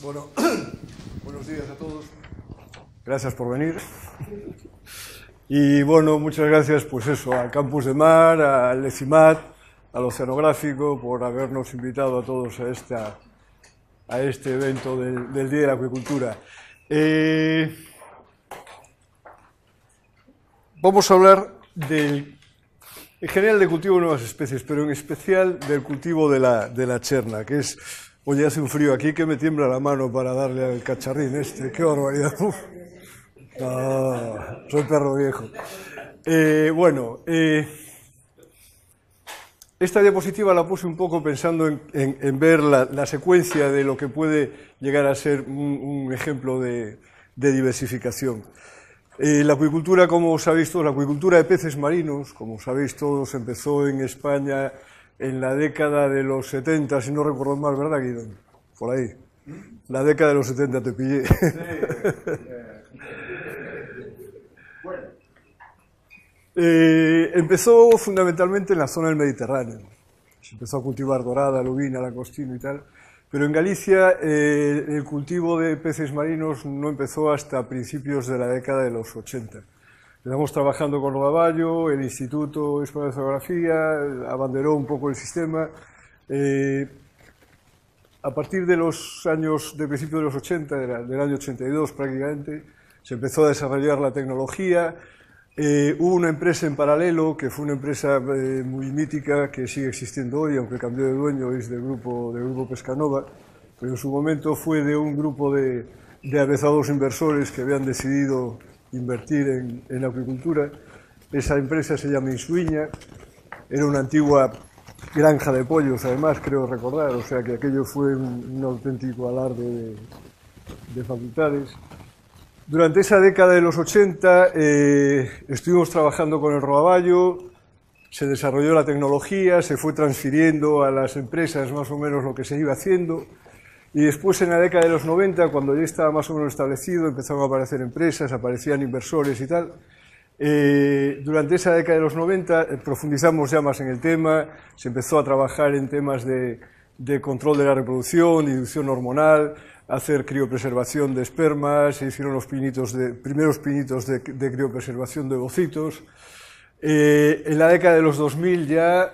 Bueno, buenos días a todos. Gracias por venir. Y bueno, muchas gracias, pues eso, al Campus de Mar, al ECIMAT, al Oceanográfico, por habernos invitado a todos a, esta, a este evento del, Día de la Acuicultura. Eh, vamos a hablar del en general de cultivo de nuevas especies, pero en especial del cultivo de la, de la cherna, que es Oye, hace un frío aquí que me tiembla la mano para darle al cacharrín este. ¡Qué barbaridad! soy perro viejo. Eh, bueno, eh, esta diapositiva la puse un poco pensando en, ver la, secuencia de lo que puede llegar a ser un, ejemplo de, diversificación. Eh, la acuicultura, como sabéis todos, la acuicultura de peces marinos, como sabéis todos, empezó en España en la década de los 70, si no recuerdo mal, ¿verdad, Guido? Por ahí. La década de los 70 te pillé. bueno. Eh, empezó fundamentalmente en la zona del Mediterráneo. Se empezó a cultivar dorada, lubina, langostino y tal. Pero en Galicia eh, el cultivo de peces marinos no empezó hasta principios de la década de los 80. Estamos trabajando con Rodaballo, el Instituto Español de Geografía, abanderó un poco el sistema. Eh, a partir de los años, de principios de los 80, del año 82 prácticamente, se empezó a desarrollar la tecnología. Eh, hubo una empresa en paralelo, que fue una empresa eh, muy mítica, que sigue existiendo hoy, aunque cambió de dueño, es del grupo, del grupo Pescanova, pero en su momento fue de un grupo de, de avezados inversores que habían decidido invertir en, en agricultura. Esa empresa se llama Insuiña, era una antigua granja de pollos, además, creo recordar, o sea que aquello fue un, auténtico alarde de, facultades. Durante esa década de los 80 eh, estuvimos trabajando con el Roaballo, se desarrolló la tecnología, se fue transfiriendo a las empresas más o menos lo que se iba haciendo. Y después, en la década de los 90, cuando ya estaba más o menos establecido, empezaron a aparecer empresas, aparecían inversores y tal. Eh, durante esa década de los 90 eh, profundizamos ya más en el tema, se empezó a trabajar en temas de, control de la reproducción, inducción hormonal, hacer criopreservación de espermas, se hicieron los pinitos de, primeros pinitos de, criopreservación de bocitos. Eh, en la década de los 2000 ya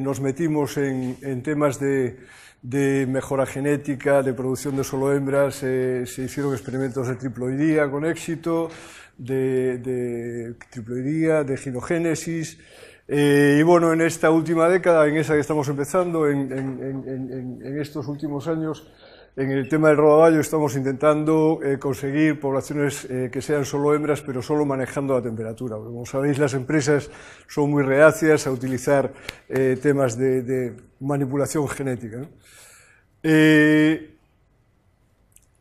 nos metimos en temas de de mejora genética, de producción de solo hembras, eh, se hicieron experimentos de triploidía con éxito, de, triploidía, de ginogénesis. Eh, y bueno, en esta última década, en esa que estamos empezando, en estos últimos años, en el tema del rodaballo estamos intentando eh, conseguir poblaciones eh, que sean solo hembras, pero solo manejando la temperatura. Como sabéis, las empresas son muy reacias a utilizar eh, temas de, manipulación genética.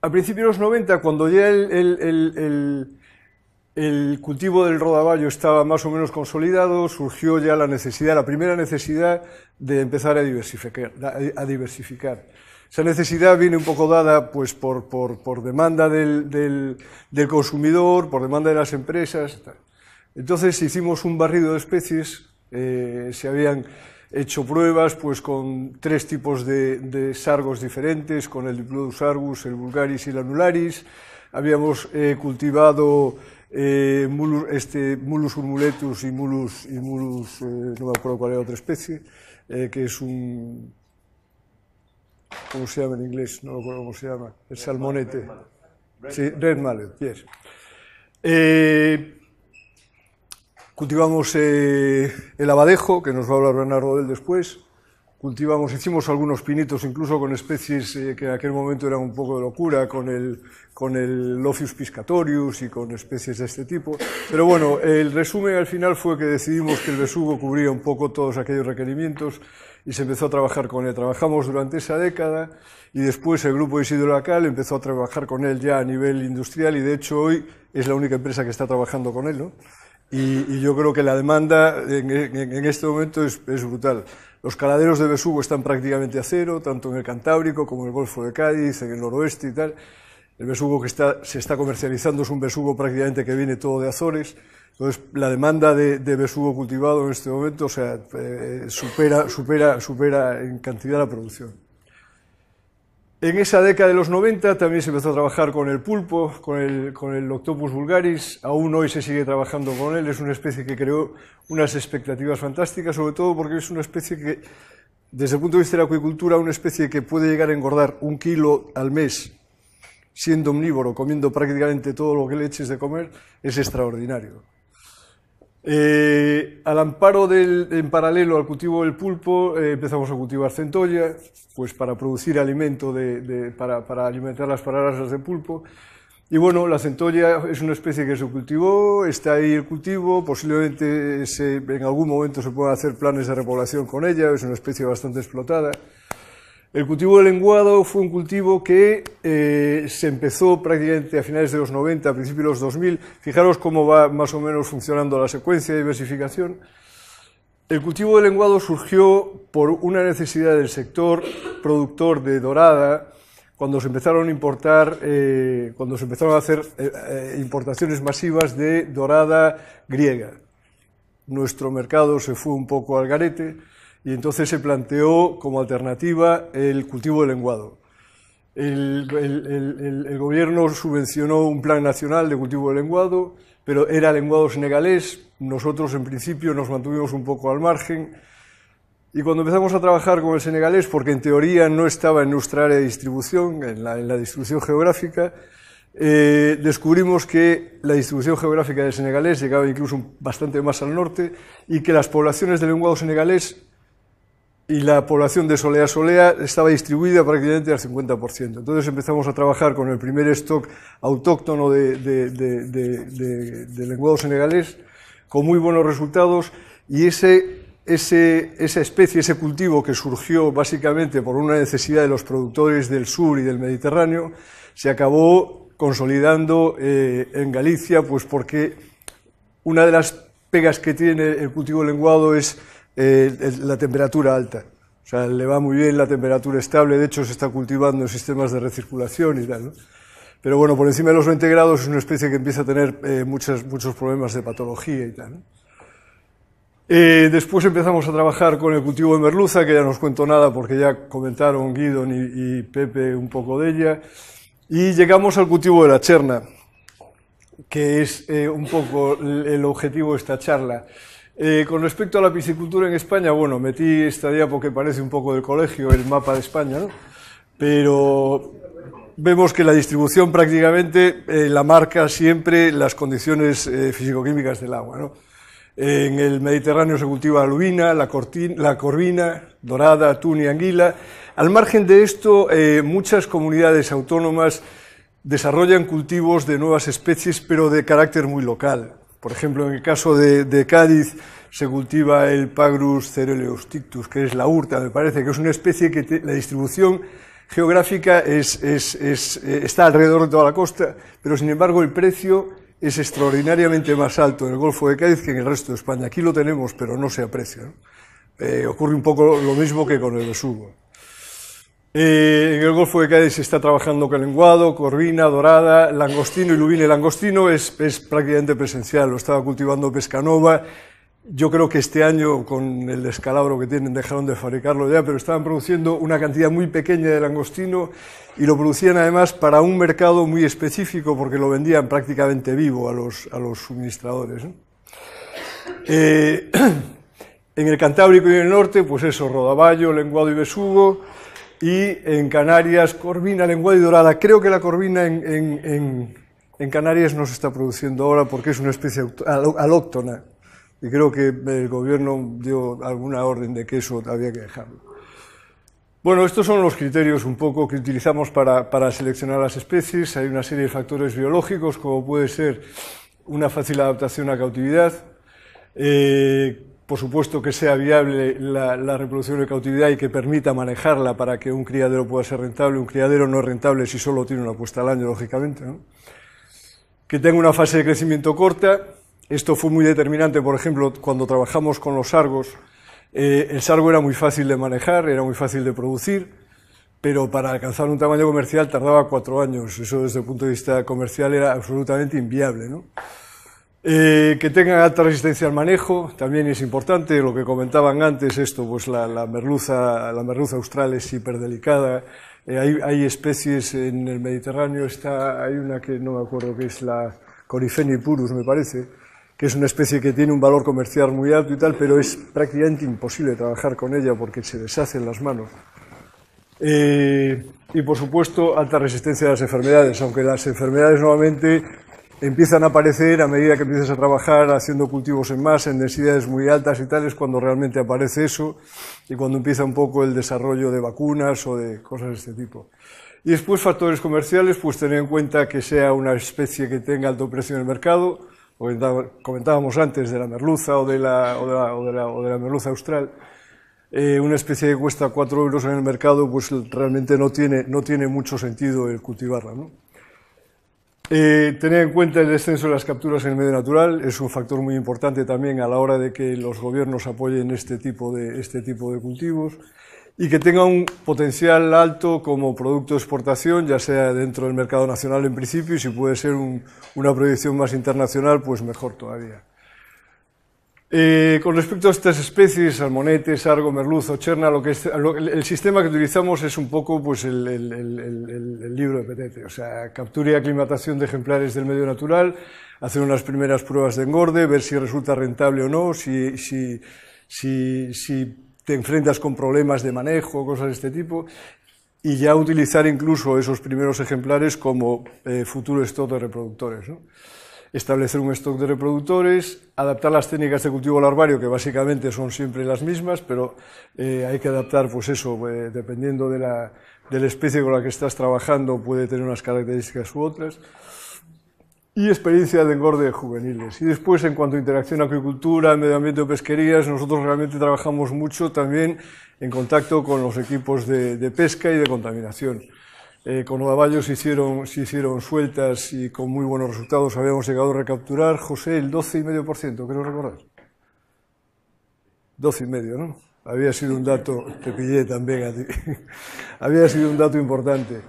a principios de los 90, cuando ya el, cultivo del rodaballo estaba más o menos consolidado, surgió ya la necesidad, la primera necesidad de empezar a A diversificar. Esa necesidad viene un poco dada pues, por, por, por demanda del, del, del, consumidor, por demanda de las empresas. Entonces hicimos un barrido de especies, eh, se habían hecho pruebas pues, con tres tipos de, de sargos diferentes, con el Diplodus argus, el vulgaris y el anularis. Habíamos eh, cultivado eh, mulus, este, mulus urmuletus y mulus, y mulus eh, no me acuerdo cuál era otra especie, eh, que es un ¿Cómo se llama en inglés? No lo acuerdo cómo se llama. El salmonete. Red sí, red mallet, yes. Eh, cultivamos eh, el abadejo, que nos va a hablar Bernardo del después cultivamos, hicimos algunos pinitos incluso con especies eh, que en aquel momento eran un poco de locura, con el, con el Lophius piscatorius y con especies de este tipo. Pero bueno, el resumen al final fue que decidimos que el besugo cubría un poco todos aquellos requerimientos y se empezó a trabajar con él. Trabajamos durante esa década y después el grupo Isidro Lacal empezó a trabajar con él ya a nivel industrial y de hecho hoy es la única empresa que está trabajando con él, ¿no? Y, y yo creo que la demanda en, en, en este momento es, es brutal. Los caladeros de besugo están prácticamente a cero, tanto en el Cantábrico como en el Golfo de Cádiz, en el noroeste y tal. El besugo que está, se está comercializando es un besugo prácticamente que viene todo de Azores. Entonces, la demanda de, besugo cultivado en este momento sea, eh, supera, supera, supera en cantidad la producción. En esa década de los 90 también se empezó a trabajar con el pulpo, con el, con el Octopus vulgaris. Aún hoy se sigue trabajando con él. Es una especie que creó unas expectativas fantásticas, sobre todo porque es una especie que, desde el punto de vista de la acuicultura, una especie que puede llegar a engordar un kilo al mes siendo omnívoro, comiendo prácticamente todo lo que le eches de comer, es extraordinario. Eh, al amparo del, en paralelo al cultivo del pulpo, eh, empezamos a cultivar centolla, pues para producir alimento, de, de, para, para, alimentar las paralasas de pulpo. Y bueno, la centolla es una especie que se cultivó, está ahí el cultivo, posiblemente se, en algún momento se puedan hacer planes de repoblación con ella, es una especie bastante explotada. El cultivo del lenguado fue un cultivo que eh, se empezó prácticamente a finales de los 90, a principios de los 2000. Fijaros cómo va más o menos funcionando la secuencia de diversificación. El cultivo del lenguado surgió por una necesidad del sector productor de dorada cuando se empezaron a importar, eh, cuando empezaron a hacer eh, importaciones masivas de dorada griega. Nuestro mercado se fue un poco al garete y entonces se planteó como alternativa el cultivo de lenguado. El, el, el, el, gobierno subvencionó un plan nacional de cultivo de lenguado, pero era lenguado senegalés. Nosotros, en principio, nos mantuvimos un poco al margen. Y cuando empezamos a trabajar con el senegalés, porque en teoría no estaba en nuestra área de distribución, en la, en la distribución geográfica, eh, descubrimos que la distribución geográfica del senegalés llegaba incluso bastante más al norte y que las poblaciones de lenguado senegalés y la población de Solea Solea estaba distribuida prácticamente al 50%. Entonces empezamos a trabajar con el primer stock autóctono de, lenguado senegalés, con muy buenos resultados, y ese, esa especie, ese cultivo que surgió básicamente por una necesidad de los productores del sur y del Mediterráneo, se acabó consolidando eh, en Galicia, pues porque una de las pegas que tiene el cultivo lenguado es la temperatura alta. O sea, le va muy bien la temperatura estable, de hecho se está cultivando en sistemas de recirculación y tal. Pero bueno, por encima de los 20 grados es una especie que empieza a tener eh, muchos problemas de patología y tal. Eh, después empezamos a trabajar con el cultivo de merluza, que ya no os cuento nada porque ya comentaron Guido y, Pepe un poco de ella. Y llegamos al cultivo de la cherna, que es eh, un poco el objetivo de esta charla. Eh, con respecto a la piscicultura en España, bueno, metí esta día porque parece un poco del colegio el mapa de España, ¿no? Pero vemos que la distribución prácticamente eh, la marca siempre las condiciones eh, fisicoquímicas del agua, En el Mediterráneo se cultiva Lubina, la, la corvina, dorada, atún y anguila. Al margen de esto, muchas comunidades autónomas desarrollan cultivos de nuevas especies, pero de carácter muy local. Por ejemplo, en el caso de, Cádiz se cultiva el Pagrus tictus, que es la urta, me parece, que es una especie que la distribución geográfica eh, está alrededor de toda la costa, pero sin embargo el precio es extraordinariamente más alto en el Golfo de Cádiz que en el resto de España. Aquí lo tenemos, pero no se aprecia. Eh, ocurre un poco lo mismo que con el besugo. Eh, en el Golfo de Cádiz se está trabajando con lenguado, corvina, dorada, langostino y lubine. El langostino es, prácticamente presencial, lo estaba cultivando Pescanova. Yo creo que este año, con el descalabro que tienen, dejaron de fabricarlo ya, pero estaban produciendo una cantidad muy pequeña de langostino y lo producían además para un mercado muy específico porque lo vendían prácticamente vivo a los, suministradores. Eh, en el Cantábrico y en el norte, pues eso, Rodaballo, Lenguado y Besugo y en Canarias corvina, lengua y dorada. Creo que la corvina en, Canarias no se está produciendo ahora porque es una especie alóctona y creo que el gobierno dio alguna orden de que eso había que dejarlo. Bueno, estos son los criterios un poco que utilizamos para, seleccionar las especies. Hay una serie de factores biológicos, como puede ser una fácil adaptación a cautividad, eh, por supuesto, que sea viable la, reproducción de cautividad y que permita manejarla para que un criadero pueda ser rentable. Un criadero no es rentable si solo tiene una puesta al año, lógicamente. Que tenga una fase de crecimiento corta. Esto fue muy determinante, por ejemplo, cuando trabajamos con los sargos. Eh, el sargo era muy fácil de manejar, era muy fácil de producir, pero para alcanzar un tamaño comercial tardaba cuatro años. Eso desde el punto de vista comercial era absolutamente inviable. Eh, que tengan alta resistencia al manejo, también es importante, lo que comentaban antes, esto, pues la, merluza, la merluza austral es hiperdelicada, eh, hay, hay, especies en el Mediterráneo, está, hay una que no me acuerdo que es la Corifeni purus, me parece, que es una especie que tiene un valor comercial muy alto y tal, pero es prácticamente imposible trabajar con ella porque se deshacen las manos. Eh, y por supuesto, alta resistencia a las enfermedades, aunque las enfermedades nuevamente empiezan a aparecer a medida que empiezas a trabajar haciendo cultivos en masa, en densidades muy altas y tales. cuando realmente aparece eso y cuando empieza un poco el desarrollo de vacunas o de cosas de este tipo. Y después factores comerciales, pues tener en cuenta que sea una especie que tenga alto precio en el mercado, comentábamos antes de la merluza o de la, merluza austral, eh, una especie que cuesta 4 euros en el mercado, pues realmente no tiene, no tiene mucho sentido el cultivarla. ¿no? Eh, tener en cuenta el descenso de las capturas en el medio natural es un factor muy importante también a la hora de que los gobiernos apoyen este tipo de, este cultivos y que tenga un potencial alto como producto de exportación, ya sea dentro del mercado nacional en principio y si puede ser una proyección más internacional, pues mejor todavía. Eh, con respecto a estas especies, argo, argo, merluzo, cherna, lo que es, el sistema que utilizamos es un poco pues, el, el, libro de Petete, o sea, captura y aclimatación de ejemplares del medio natural, hacer unas primeras pruebas de engorde, ver si resulta rentable o no, si, si, si, si te enfrentas con problemas de manejo, cosas de este tipo, y ya utilizar incluso esos primeros ejemplares como eh, futuros futuro stock reproductores. ¿no? establecer un stock de reproductores, adaptar las técnicas de cultivo al larvario, que básicamente son siempre las mismas, pero eh, hay que adaptar, pues eso, eh, dependiendo de la, de la especie con la que estás trabajando, puede tener unas características u otras. Y experiencia de engorde juveniles. Y después, en cuanto a interacción acuicultura, medio ambiente o pesquerías, nosotros realmente trabajamos mucho también en contacto con los equipos de pesca y de contaminación. Eh, con Odavallos se hicieron, se hicieron sueltas y con muy buenos resultados habíamos llegado a recapturar, José, el 12,5%, creo recordar. 12,5%, ¿no? Había sido un dato, te pillé también a ti, había sido un dato importante.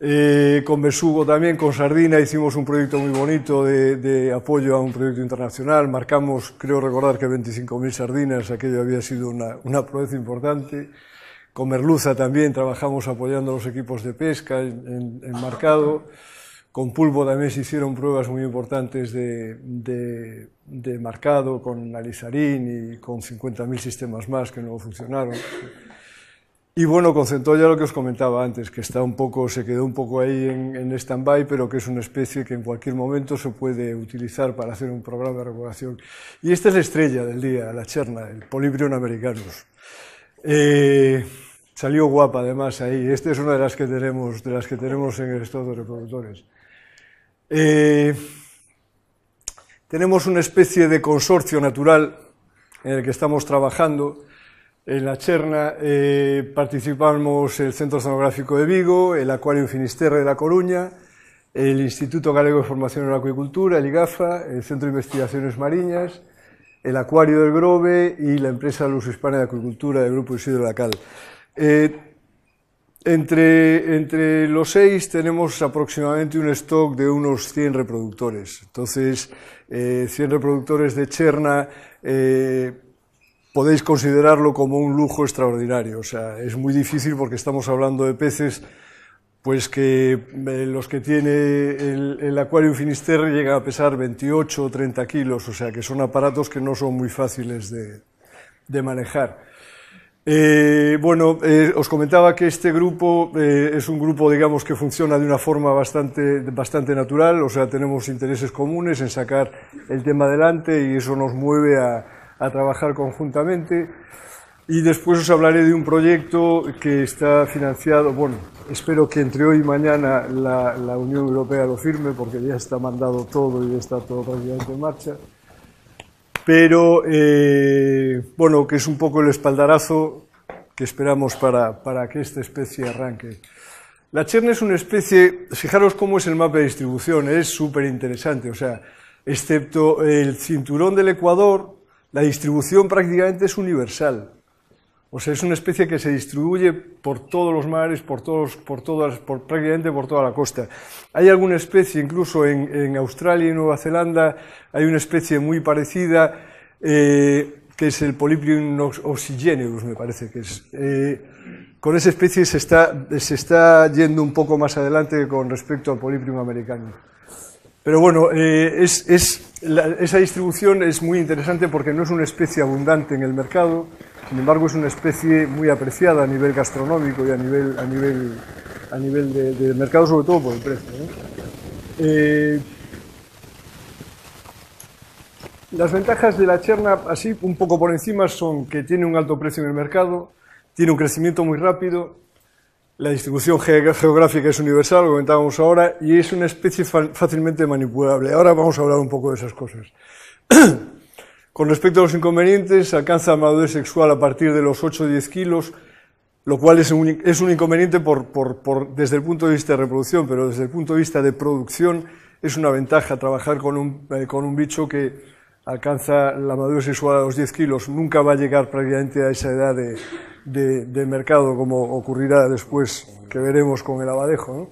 Eh, con Besugo también, con Sardina, hicimos un proyecto muy bonito de, apoyo a un proyecto internacional. Marcamos, creo recordar que 25.000 sardinas, aquello había sido una, una proeza importante. Con merluza también trabajamos apoyando a los equipos de pesca en, en, marcado. Con pulvo también se hicieron pruebas muy importantes de, de, marcado con alizarín y con 50.000 sistemas más que no funcionaron. Y bueno, con centolla lo que os comentaba antes, que está un poco, se quedó un poco ahí en, en stand-by, pero que es una especie que en cualquier momento se puede utilizar para hacer un programa de regulación. Y esta es la estrella del día, la cherna, el Polibrion americanus. Eh, salió guapa además ahí. Esta es una de las que tenemos, de las que tenemos en el estado de reproductores. Eh, tenemos una especie de consorcio natural en el que estamos trabajando. En la Cherna eh, participamos el Centro Oceanográfico de Vigo, el Acuario Finisterre de La Coruña, el Instituto Galego de Formación en la Acuicultura, el IGAFA, el Centro de Investigaciones Mariñas, el Acuario del Grove y la empresa Luz Hispana de Acuicultura del Grupo Isidro Lacal. la eh, entre, entre los seis tenemos aproximadamente un stock de unos 100 reproductores. Entonces, 100 eh, reproductores de Cherna eh, podéis considerarlo como un lujo extraordinario. O sea, es muy difícil porque estamos hablando de peces pues que eh, los que tiene el, el Aquarium Finisterre llegan a pesar 28 o 30 kilos, o sea que son aparatos que no son muy fáciles de, de manejar. Eh, bueno, eh, os comentaba que este grupo es un grupo, digamos, que funciona de una forma bastante, bastante natural, o sea, tenemos intereses comunes en sacar el tema adelante y eso nos mueve a, a trabajar conjuntamente. Y después os hablaré de un proyecto que está financiado, bueno, espero que entre hoy y mañana la, Unión Europea lo firme porque ya está mandado todo y ya está todo prácticamente en marcha. Pero, eh, bueno, que es un poco el espaldarazo que esperamos para, para que esta especie arranque. La cherna es una especie, fijaros cómo es el mapa de distribución, es súper interesante, o sea, excepto el cinturón del Ecuador, la distribución prácticamente es universal. O sea, es una especie que se distribuye por todos los mares, por, todos, por todas, por, prácticamente por toda la costa. Hay alguna especie, incluso en, Australia y Nueva Zelanda, hay una especie muy parecida, eh, que es el Polyprium oxygeneus, me parece que es. Eh, con esa especie se está, se está yendo un poco más adelante con respecto al Polyprium americano. Pero bueno, eh, esa distribución es muy interesante porque no es una especie abundante en el mercado, sin embargo es una especie muy apreciada a nivel gastronómico y a nivel, a nivel, a nivel de, mercado, sobre todo por el precio. Eh, las ventajas de la cherna, así un poco por encima, son que tiene un alto precio en el mercado, tiene un crecimiento muy rápido, la distribución geográfica es universal, lo comentábamos ahora, y es una especie fácilmente manipulable. Ahora vamos a hablar un poco de esas cosas. Con respecto a los inconvenientes, alcanza la madurez sexual a partir de los 8 o 10 kilos, lo cual es un, inconveniente por, desde el punto de vista de reproducción, pero desde el punto de vista de producción es una ventaja trabajar con un, eh, con un bicho que alcanza la madurez sexual a los 10 kilos, nunca va a llegar prácticamente a esa edad de, de, mercado, como ocurrirá después, que veremos con el abadejo.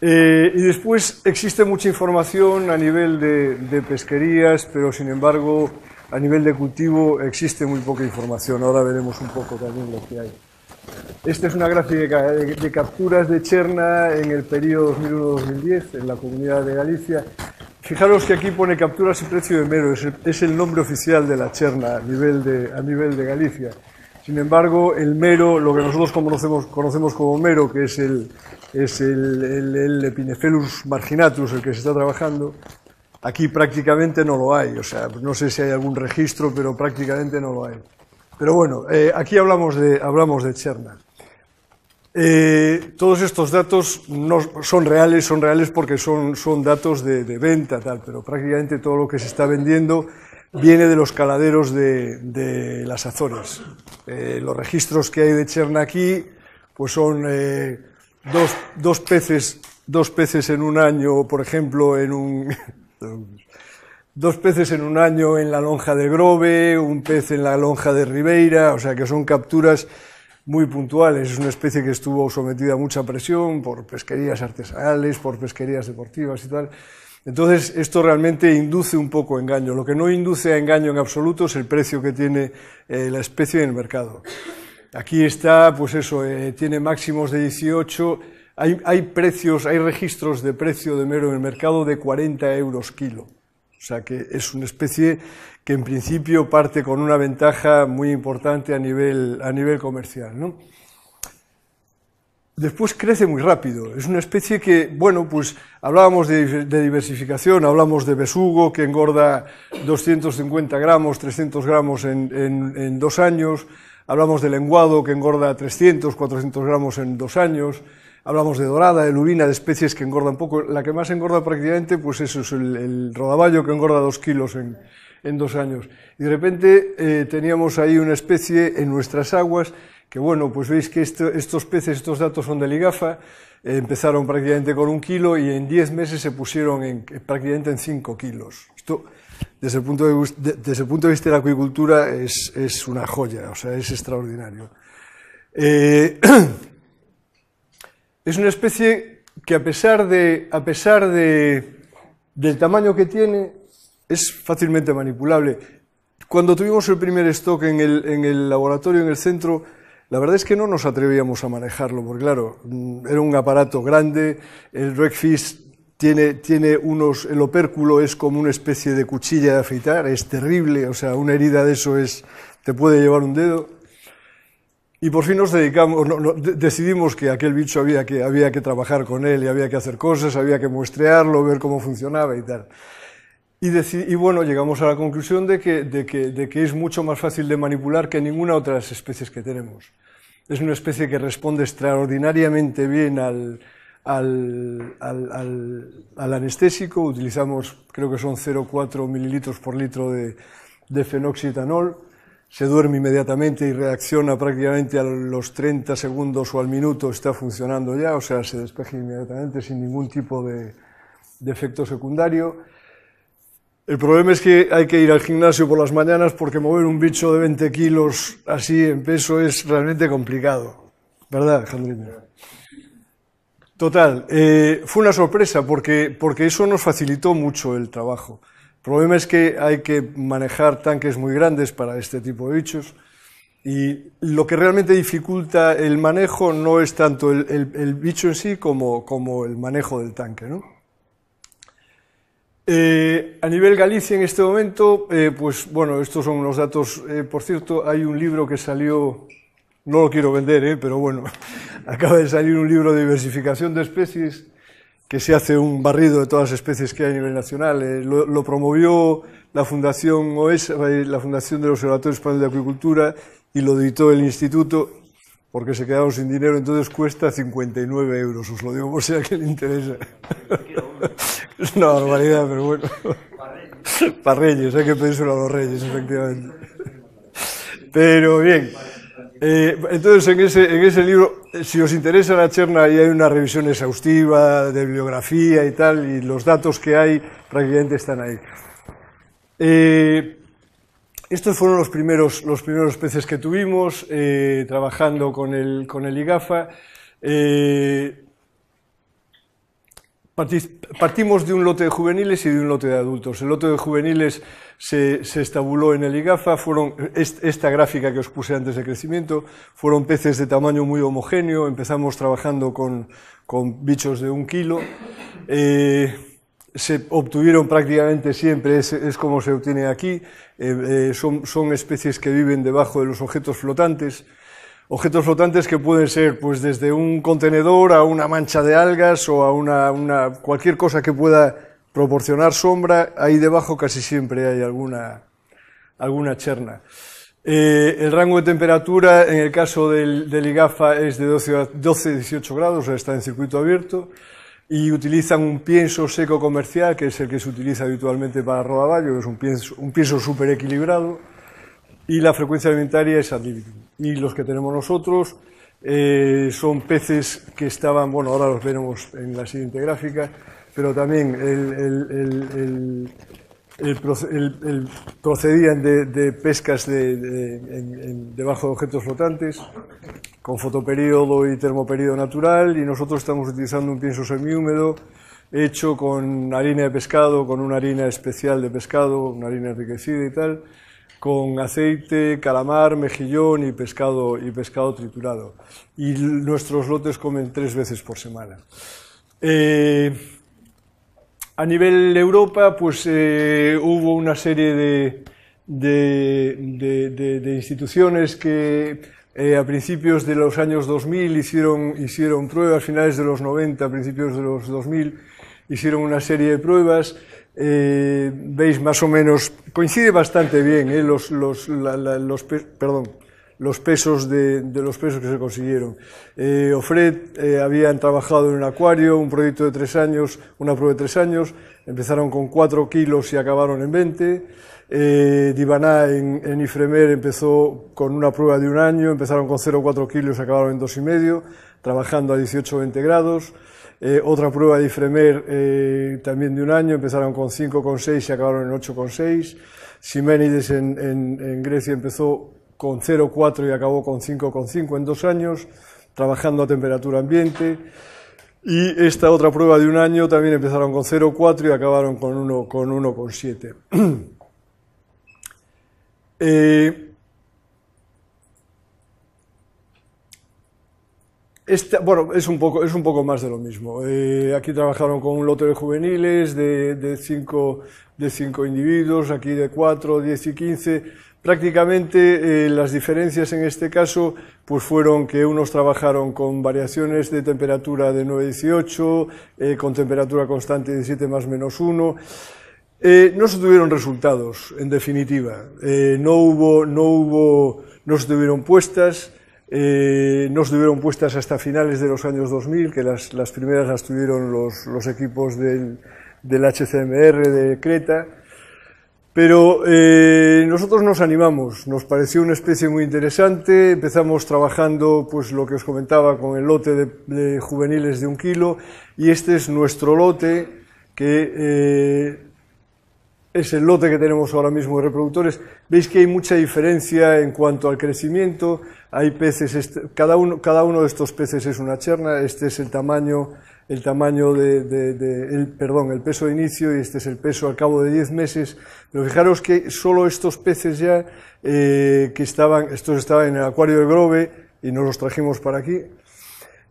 Eh, y después existe mucha información a nivel de, pesquerías, pero sin embargo a nivel de cultivo existe muy poca información. Ahora veremos un poco también lo que hay. Esta es una gráfica de, capturas de Cherna en el periodo 2001-2010 en la comunidad de Galicia. Fijaros que aquí pone capturas y precio de mero, es el, nombre oficial de la Cherna a nivel a nivel de Galicia. Sin embargo, el mero, lo que nosotros conocemos, conocemos como mero, que es, el, es el, Epinefelus marginatus, el que se está trabajando, aquí prácticamente no lo hay. O sea, no sé si hay algún registro, pero prácticamente no lo hay. Pero bueno, eh, aquí hablamos de, hablamos Cherna. Eh, todos estos datos no son reales, son reales porque son, son datos de, venta, tal, pero prácticamente todo lo que se está vendiendo viene de los caladeros de, de las Azores. Eh, los registros que hay de Cherna pues son eh, dos, dos, peces, dos peces en un año, por ejemplo, en un... dos peces en un año en la lonja de Grove, un pez en la lonja de Ribeira, o sea que son capturas muy puntuales. Es una especie que estuvo sometida a mucha presión por pesquerías artesanales, por pesquerías deportivas y tal. Entonces, esto realmente induce un poco engaño. Lo que no induce a engaño en absoluto es el precio que tiene eh, la especie en el mercado. Aquí está, pues eso, eh, tiene máximos de 18. Hay, hay, precios, hay registros de precio de mero en el mercado de 40 euros kilo. O sea que es una especie que en principio parte con una ventaja muy importante a nivel, a nivel comercial, ¿no? después crece muy rápido. Es una especie que, bueno, pues hablábamos de, de, diversificación, hablamos de besugo que engorda 250 gramos, 300 gramos en, dos años, hablamos de lenguado que engorda 300, 400 gramos en dos años, hablamos de dorada, de lubina, de especies que engordan poco. La que más engorda prácticamente, pues eso es el, rodaballo que engorda dos kilos en, dos años. Y de repente eh, teníamos ahí una especie en nuestras aguas que bueno, pues veis que estos peces, estos datos son de Ligafa, eh, empezaron prácticamente con un kilo y en 10 meses se pusieron en, eh, prácticamente en 5 kilos. Esto, desde el, punto de, vista de la acuicultura, es, una joya, o sea, es extraordinario. Eh, es una especie que a pesar, de, a pesar del tamaño que tiene, es fácilmente manipulable. Cuando tuvimos el primer stock en el laboratorio, en el centro, la verdad es que no nos atrevíamos a manejarlo, porque claro, mm, era un aparato grande, el Redfish tiene, tiene unos, el opérculo es como una especie de cuchilla de afeitar, es terrible, o sea, una herida de eso es, te puede llevar un dedo. Y por fin nos dedicamos, decidimos que aquel bicho había que, había que trabajar con él y había que hacer cosas, había que muestrearlo, ver cómo funcionaba y tal. Y, bueno, llegamos a la conclusión de que, de, que, de que, es mucho más fácil de manipular que ninguna otra de las especies que tenemos. Es una especie que responde extraordinariamente bien al, al, al, al anestésico. Utilizamos, creo que son 0,4 mililitros por litro de, de fenoxitanol se duerme inmediatamente y reacciona prácticamente a los 30 segundos o al minuto, está funcionando ya, o sea, se despeja inmediatamente sin ningún tipo de, de efecto secundario. El problema es que hay que ir al gimnasio por las mañanas porque mover un bicho de 20 kilos así en peso es realmente complicado. ¿Verdad, Jandrina? Total, eh, fue una sorpresa porque, porque eso nos facilitó mucho el trabajo. El problema es que hay que manejar tanques muy grandes para este tipo de bichos. Y lo que realmente dificulta el manejo no es tanto el, el bicho en sí como, como el manejo del tanque, ¿no? Eh, a nivel Galicia en este momento, eh, pues bueno, estos son los datos. Eh, por cierto, hay un libro que salió, no lo quiero vender, eh, pero bueno, acaba de salir un libro de diversificación de especies que se hace un barrido de todas las especies que hay a nivel nacional. Eh, lo, lo promovió la Fundación OES, eh, la Fundación del Observatorio Español de Acuicultura, y lo editó el Instituto porque se quedaron sin dinero, entonces cuesta 59 euros, os lo digo por si a alguien le interesa. Es una barbaridad, pero bueno. Para Reyes, hay que pensar a los Reyes, efectivamente. Pero bien, eh, entonces en ese, en ese libro, eh, si os interesa la Cherna, ahí hay una revisión exhaustiva de bibliografía y tal, y los datos que hay prácticamente están ahí. Eh, estos fueron los primeros, los primeros peces que tuvimos eh, trabajando con el, con el IGAFA. Eh, partimos de un lote de juveniles y de un lote de adultos. El lote de juveniles se, se estabuló en el IGAFA, fueron, esta gráfica que os puse antes de crecimiento, fueron peces de tamaño muy homogéneo, empezamos trabajando con, con bichos de un kilo. Eh, se obtuvieron prácticamente siempre, es, como se obtiene aquí, eh, eh, son, son especies que viven debajo de los objetos flotantes, objetos flotantes que pueden ser pues desde un contenedor a una mancha de algas o a una, una cualquier cosa que pueda proporcionar sombra, ahí debajo casi siempre hay alguna, alguna cherna. Eh, el rango de temperatura en el caso del, del IGAFA es de 12 18 grados, está en circuito abierto y utilizan un pienso seco comercial, que es el que se utiliza habitualmente para rodaballo, es un pienso, un pienso super equilibrado, y la frecuencia alimentaria es adlíbitum. Y los que tenemos nosotros eh, son peces que estaban, bueno, ahora los veremos en la siguiente gráfica, pero también el, procedían de, pescas debajo de objetos flotantes con fotoperiodo y termoperiodo natural y nosotros estamos utilizando un pienso semihúmedo hecho con harina de pescado, con una harina especial de pescado, una harina enriquecida y tal, con aceite, calamar, mejillón y pescado, y pescado triturado. Y nuestros lotes comen tres veces por semana. Eh, a nivel Europa, pues eh, hubo una serie de, de, de instituciones que eh, a principios de los años 2000 hicieron, hicieron pruebas, finales de los 90, a principios de los 2000 hicieron una serie de pruebas. Eh, veis más o menos, coincide bastante bien eh, los, los, perdón, los pesos de, de, los pesos que se consiguieron. Eh, Ofred habían trabajado en un acuario, un proyecto de tres años, una prueba de tres años, empezaron con cuatro kilos y acabaron en 20. Eh, en, en, Ifremer empezó con una prueba de un año, empezaron con 0,4 kilos y acabaron en 2,5, trabajando a 18-20 grados. Eh, otra prueba de Ifremer eh, también de un año, empezaron con 5,6 y acabaron en 8,6. Siménides en, en, en, Grecia empezó con 0,4 y acabó con 5,5 en dos años, trabajando a temperatura ambiente. Y esta otra prueba de un año también empezaron con 0,4 y acabaron con 1,7. Con Eh, este, bueno, es un, poco, más de lo mismo. Eh, aquí trabajaron con un lote de juveniles de, cinco, individuos, aquí de cuatro, 10 y quince. Prácticamente eh, las diferencias en este caso pues fueron que unos trabajaron con variaciones de temperatura de 9-18, con temperatura constante de 7 más menos 1. Eh, no se tuvieron resultados, en definitiva. Eh, no hubo, no hubo, no se tuvieron puestas, eh, no se tuvieron puestas hasta finales de los años 2000, que las, las primeras las tuvieron los, los equipos del, del, HCMR de Creta. Pero nosotros nos animamos, nos pareció una especie muy interesante, empezamos trabajando pues lo que os comentaba con el lote de, de juveniles de un kilo y este es nuestro lote que es el lote que tenemos ahora mismo de reproductores. Veis que hay mucha diferencia en cuanto al crecimiento. Hay peces, cada uno, cada uno de estos peces es una cherna, este es el tamaño, el tamaño de, perdón, el peso de inicio y este es el peso al cabo de 10 meses. Pero fijaros que solo estos peces ya, eh, que estaban, estos estaban en el acuario de Grove y no los trajimos para aquí.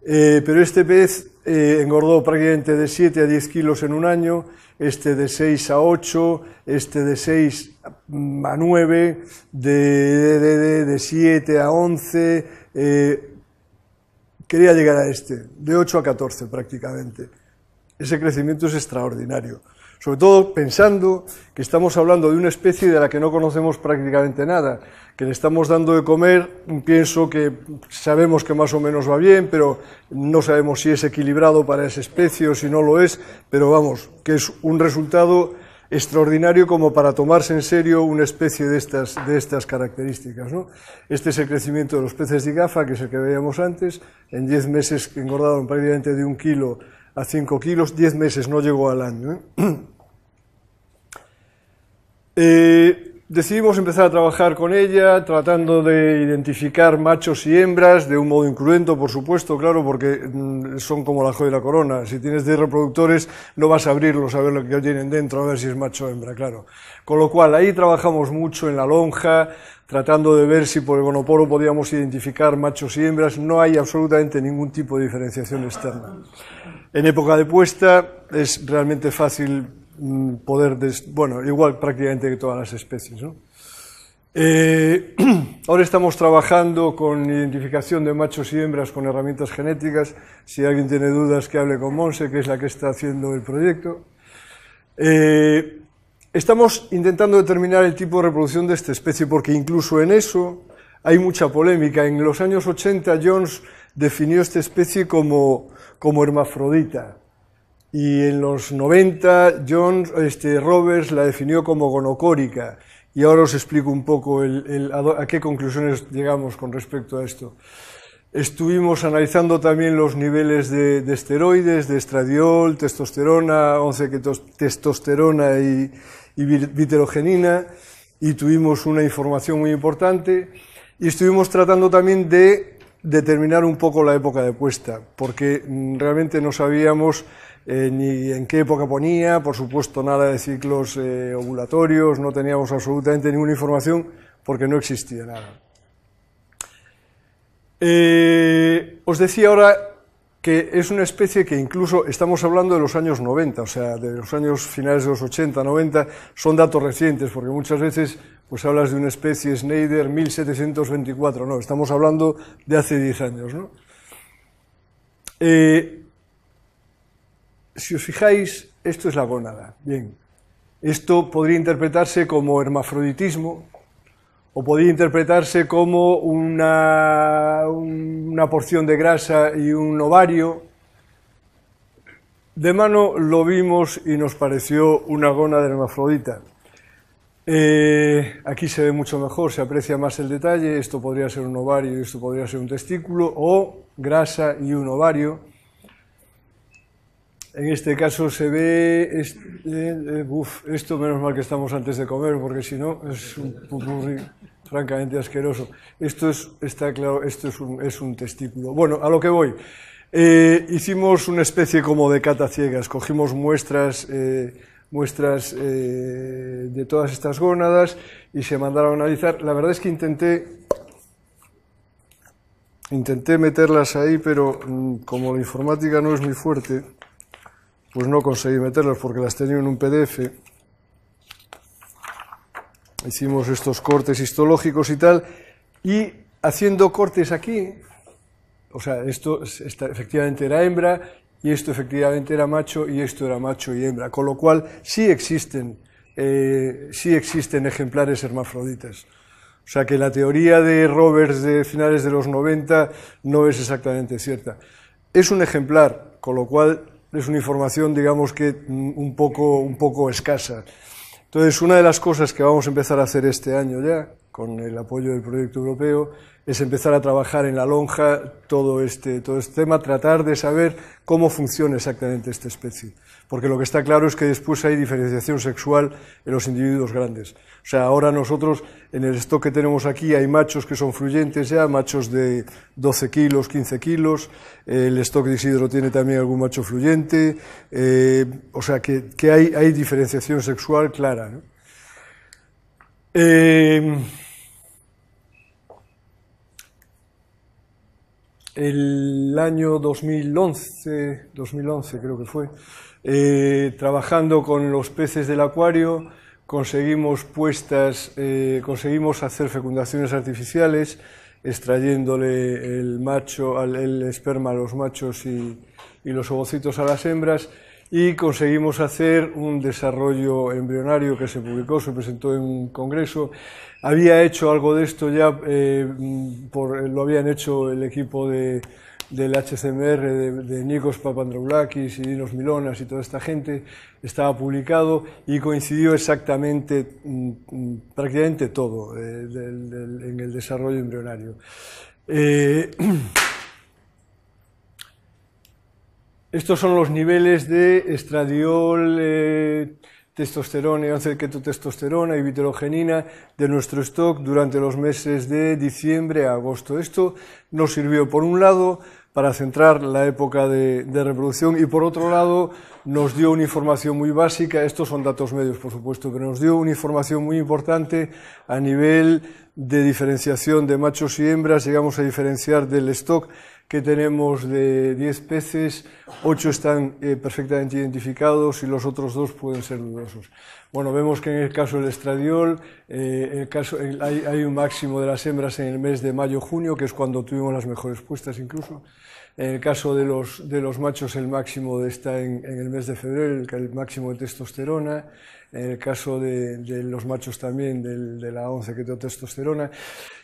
Eh, pero este pez eh, engordó prácticamente de 7 a 10 kilos en un año este de 6 a 8, este de 6 a 9, de, 7 a 11. Eh, quería llegar a este, de 8 a 14 prácticamente. Ese crecimiento es extraordinario. Sobre todo pensando que estamos hablando de una especie de la que no conocemos prácticamente nada, que le estamos dando de comer pienso que sabemos que más o menos va bien, pero no sabemos si es equilibrado para esa especie o si no lo es, pero vamos, que es un resultado extraordinario como para tomarse en serio una especie de estas, de estas características. ¿no? Este es el crecimiento de los peces de gafa, que es el que veíamos antes. En 10 meses engordaron prácticamente de un kilo a 5 kilos, 10 meses, no llegó al año. ¿eh? Eh, decidimos empezar a trabajar con ella, tratando de identificar machos y hembras, de un modo incruento, por supuesto, claro, porque mm, son como la joya de la corona. Si tienes 10 reproductores, no vas a abrirlos a ver lo que tienen dentro, a ver si es macho o hembra, claro. Con lo cual, ahí trabajamos mucho en la lonja, tratando de ver si por el gonoporo podíamos identificar machos y hembras. No hay absolutamente ningún tipo de diferenciación externa. En época de puesta es realmente fácil mm, poder, bueno, igual prácticamente que todas las especies. Eh, ahora estamos trabajando con identificación de machos y hembras con herramientas genéticas. Si alguien tiene dudas, que hable con Monse, que es la que está haciendo el proyecto. Eh, estamos intentando determinar el tipo de reproducción de esta especie, porque incluso en eso hay mucha polémica. En los años 80, Jones definió esta especie como como hermafrodita. Y en los 90 John este, Roberts la definió como gonocórica. Y ahora os explico un poco a, qué conclusiones llegamos con respecto a esto. Estuvimos analizando también los niveles de, esteroides, de estradiol, testosterona, 11 testosterona y, y y tuvimos una información muy importante. Y estuvimos tratando también de determinar un poco la época de puesta, porque mm, realmente no sabíamos eh, ni en qué época ponía, por supuesto nada de ciclos eh, ovulatorios, no teníamos absolutamente ninguna información porque no existía nada. Eh, os decía ahora que es una especie que incluso estamos hablando de los años 90, o sea, de los años finales de los 80, 90, son datos recientes, porque muchas veces pues hablas de una especie Schneider 1724, no, estamos hablando de hace 10 años, ¿no? Eh, si os fijáis, esto es la gónada, bien. Esto podría interpretarse como hermafroditismo o podría interpretarse como una, una porción de grasa y un ovario. De mano lo vimos y nos pareció una gónada hermafrodita. Eh, aquí se ve mucho mejor, se aprecia más el detalle, esto podría ser un ovario y esto podría ser un testículo, o grasa y un ovario. En este caso se ve, este, esto menos mal que estamos antes de comer, porque si no es un pupurri francamente asqueroso. Esto es, está claro, esto es un, es un testículo. Bueno, a lo que voy. Eh, hicimos una especie como de cata ciegas, cogimos muestras... Eh, muestras eh, de todas estas gónadas y se mandaron a analizar. La verdad es que intenté, intenté meterlas ahí, pero mm, como la informática no es muy fuerte, pues no conseguí meterlas porque las tenía en un PDF. Hicimos estos cortes histológicos y tal, y haciendo cortes aquí, o sea, esto efectivamente era hembra, y esto efectivamente era macho y esto era macho y hembra, con lo cual sí existen, eh, sí existen ejemplares hermafroditas. O sea que la teoría de Roberts de finales de los 90 no es exactamente cierta. Es un ejemplar, con lo cual es una información, digamos que mm, un poco, un poco escasa. Entonces, una de las cosas que vamos a empezar a hacer este año ya, con el apoyo del proyecto europeo, es empezar a trabajar en la lonja todo este, todo este tema, tratar de saber cómo funciona exactamente esta especie. Porque lo que está claro es que después hay diferenciación sexual en los individuos grandes. O sea, ahora nosotros en el stock que tenemos aquí hay machos que son fluyentes ya, machos de 12 kilos, 15 kilos, el stock de Isidro tiene también algún macho fluyente, eh, o sea, que, hay, hay, diferenciación sexual clara. ¿no? Eh, el año 2011, 2011 creo que fue, eh, trabajando con los peces del acuario, conseguimos puestas, eh, conseguimos hacer fecundaciones artificiales, extrayéndole el macho, el esperma a los machos y los ovocitos a las hembras, y conseguimos hacer un desarrollo embrionario que se publicó, se presentó en un congreso. Había hecho algo de esto ya, eh, mm, eh, lo habían hecho el equipo del HCMR, de, Nikos Papandroulakis y Dinos Milonas y toda esta gente, estaba publicado y coincidió exactamente, mm, mm, prácticamente todo eh, en el desarrollo embrionario. Estos son los niveles de estradiol, eh, testosterona y testosterona y vitelogenina de nuestro stock durante los meses de diciembre a agosto. Esto nos sirvió, por un lado, para centrar la época de, de, reproducción y por otro lado nos dio una información muy básica, estos son datos medios por supuesto, pero nos dio una información muy importante a nivel de diferenciación de machos y hembras, llegamos a diferenciar del stock que tenemos de 10 peces, 8 están eh, perfectamente identificados y los otros dos pueden ser dudosos. Bueno, vemos que en el caso del estradiol eh, el caso, hay, un máximo de las hembras en el mes de mayo-junio, que es cuando tuvimos las mejores puestas incluso. En el caso de los, de los machos, el máximo está en, el mes de febrero, que el máximo de testosterona en el caso de, los machos también, de la 11 testosterona.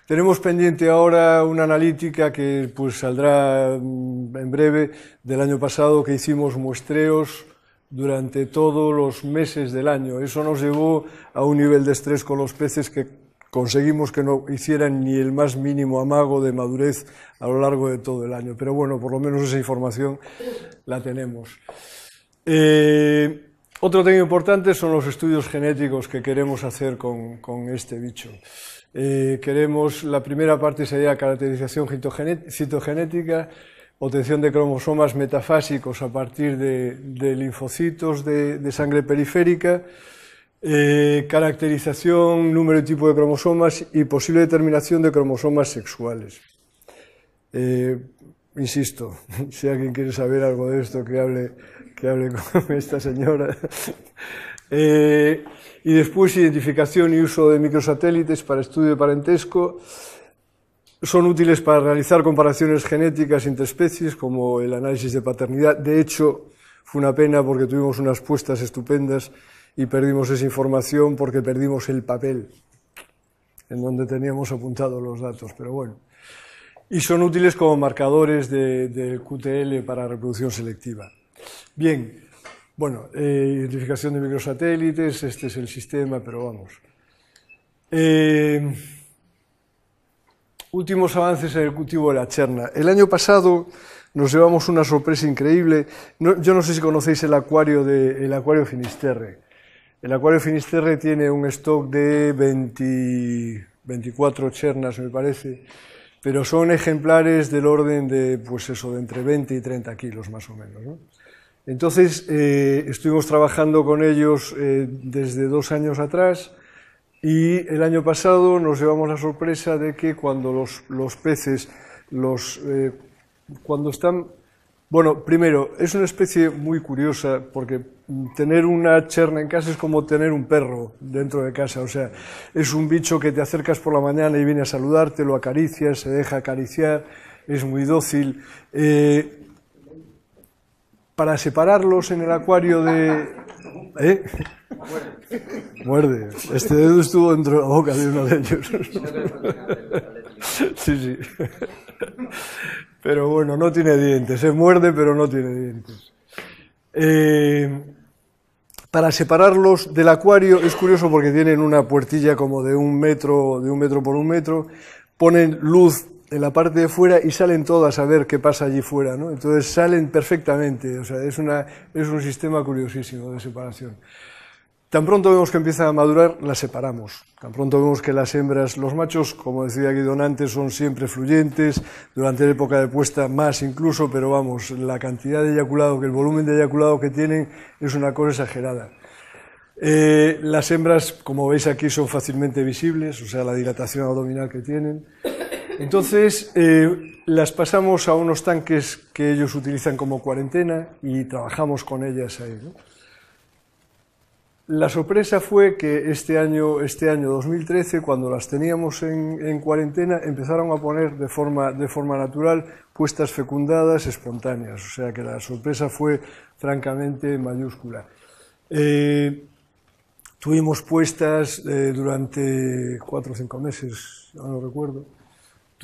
Tenemos pendiente ahora una analítica que pues, saldrá mm, en breve del año pasado que hicimos muestreos durante todos los meses del año. Eso nos llevó a un nivel de estrés con los peces que conseguimos que no hicieran ni el más mínimo amago de madurez a lo largo de todo el año. Pero bueno, por lo menos esa información la tenemos. Eh, Outro tema importante son os estudios genéticos que queremos hacer con, con este bicho. Eh, queremos, la primera parte sería caracterización citogenética, obtención de cromosomas metafásicos a partir de, de linfocitos de, de sangre periférica, eh, caracterización, número y tipo de cromosomas y posible determinación de cromosomas sexuales. Eh, insisto, si alguien quiere saber algo de esto, que hable que hable con esta señora. Eh, y después identificación y uso de microsatélites para estudio de parentesco. Son útiles para realizar comparaciones genéticas entre especies, como el análisis de paternidad. De hecho, fue una pena porque tuvimos unas puestas estupendas y perdimos esa información porque perdimos el papel en donde teníamos apuntados los datos, pero bueno. Y son útiles como marcadores del de QTL para reproducción selectiva. Bien, bueno, eh, identificación de microsatélites, este es el sistema, pero vamos. Eh, últimos avances en el cultivo de la cherna. El año pasado nos llevamos una sorpresa increíble. yo no sé si conocéis el acuario, de, el acuario Finisterre. El acuario Finisterre tiene un stock de 24 chernas, me parece, pero son ejemplares del orden de, pues eso, de entre 20 y 30 kilos más o menos. ¿no? Entonces, eh, estuvimos trabajando con ellos eh, desde dos años atrás y el año pasado nos llevamos la sorpresa de que cuando los, peces, los, eh, cuando están... Bueno, primero, es una especie muy curiosa porque tener una cherna en casa es como tener un perro dentro de casa. O sea, es un bicho que te acercas por la mañana y viene a saludarte, lo acaricias, se deja acariciar, es muy dócil para separarlos en el acuario de... ¿Eh? Muerde. Este dedo estuvo dentro de la boca de uno de ellos. sí, sí. Pero bueno, no tiene dientes. Se muerde, pero no tiene dientes. Eh, para separarlos del acuario es curioso porque tienen una puertilla como de un metro, de un metro por un metro. Ponen luz en la parte de fuera y salen todas a ver qué pasa allí fuera, ¿no? Entonces salen perfectamente, o sea, es, una, es un sistema curiosísimo de separación. Tan pronto vemos que empiezan a madurar, las separamos. Tan pronto vemos que las hembras, los machos, como decía guido antes, son siempre fluyentes, durante la época de puesta más incluso, pero vamos, la cantidad de eyaculado, que el volumen de eyaculado que tienen es una cosa exagerada. Eh, las hembras, como veis aquí, son fácilmente visibles, o sea, la dilatación abdominal que tienen. Entonces, eh, las pasamos a unos tanques que ellos utilizan como cuarentena y trabajamos con ellas ahí. La sorpresa fue que este año, este año 2013, cuando las teníamos en, cuarentena, empezaron a poner de forma, de forma natural puestas fecundadas espontáneas. O sea que la sorpresa fue francamente mayúscula. Eh, tuvimos puestas eh, durante cuatro o cinco meses, no recuerdo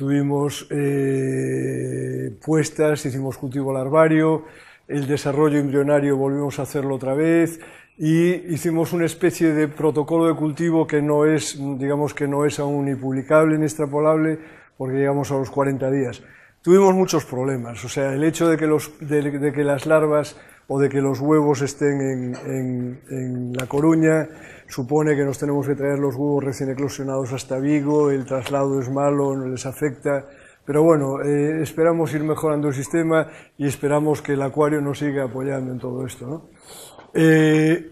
tuvimos eh, puestas, hicimos cultivo larvario, el desarrollo embrionario volvimos a hacerlo otra vez y hicimos una especie de protocolo de cultivo que no es, digamos que no es aún ni publicable ni extrapolable porque llegamos a los 40 días. Tuvimos muchos problemas, o sea, el hecho de que, los, de, que las larvas o de que los huevos estén en, en, en La Coruña, supone que nos tenemos que traer los huevos recién eclosionados hasta Vigo, el traslado es malo, no les afecta, pero bueno, eh, esperamos ir mejorando el sistema y esperamos que el acuario nos siga apoyando en todo esto. Eh,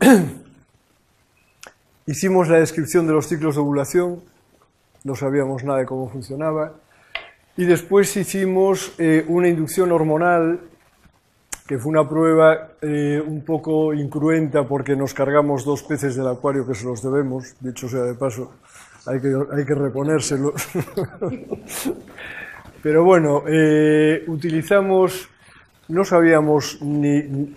hicimos la descripción de los ciclos de ovulación, no sabíamos nada de cómo funcionaba, y después hicimos eh, una inducción hormonal que fue una prueba eh, un poco incruenta porque nos cargamos dos peces del acuario que se los debemos, dicho sea de paso, hay que, hay que reponérselos. Pero bueno, eh, utilizamos, no sabíamos ni,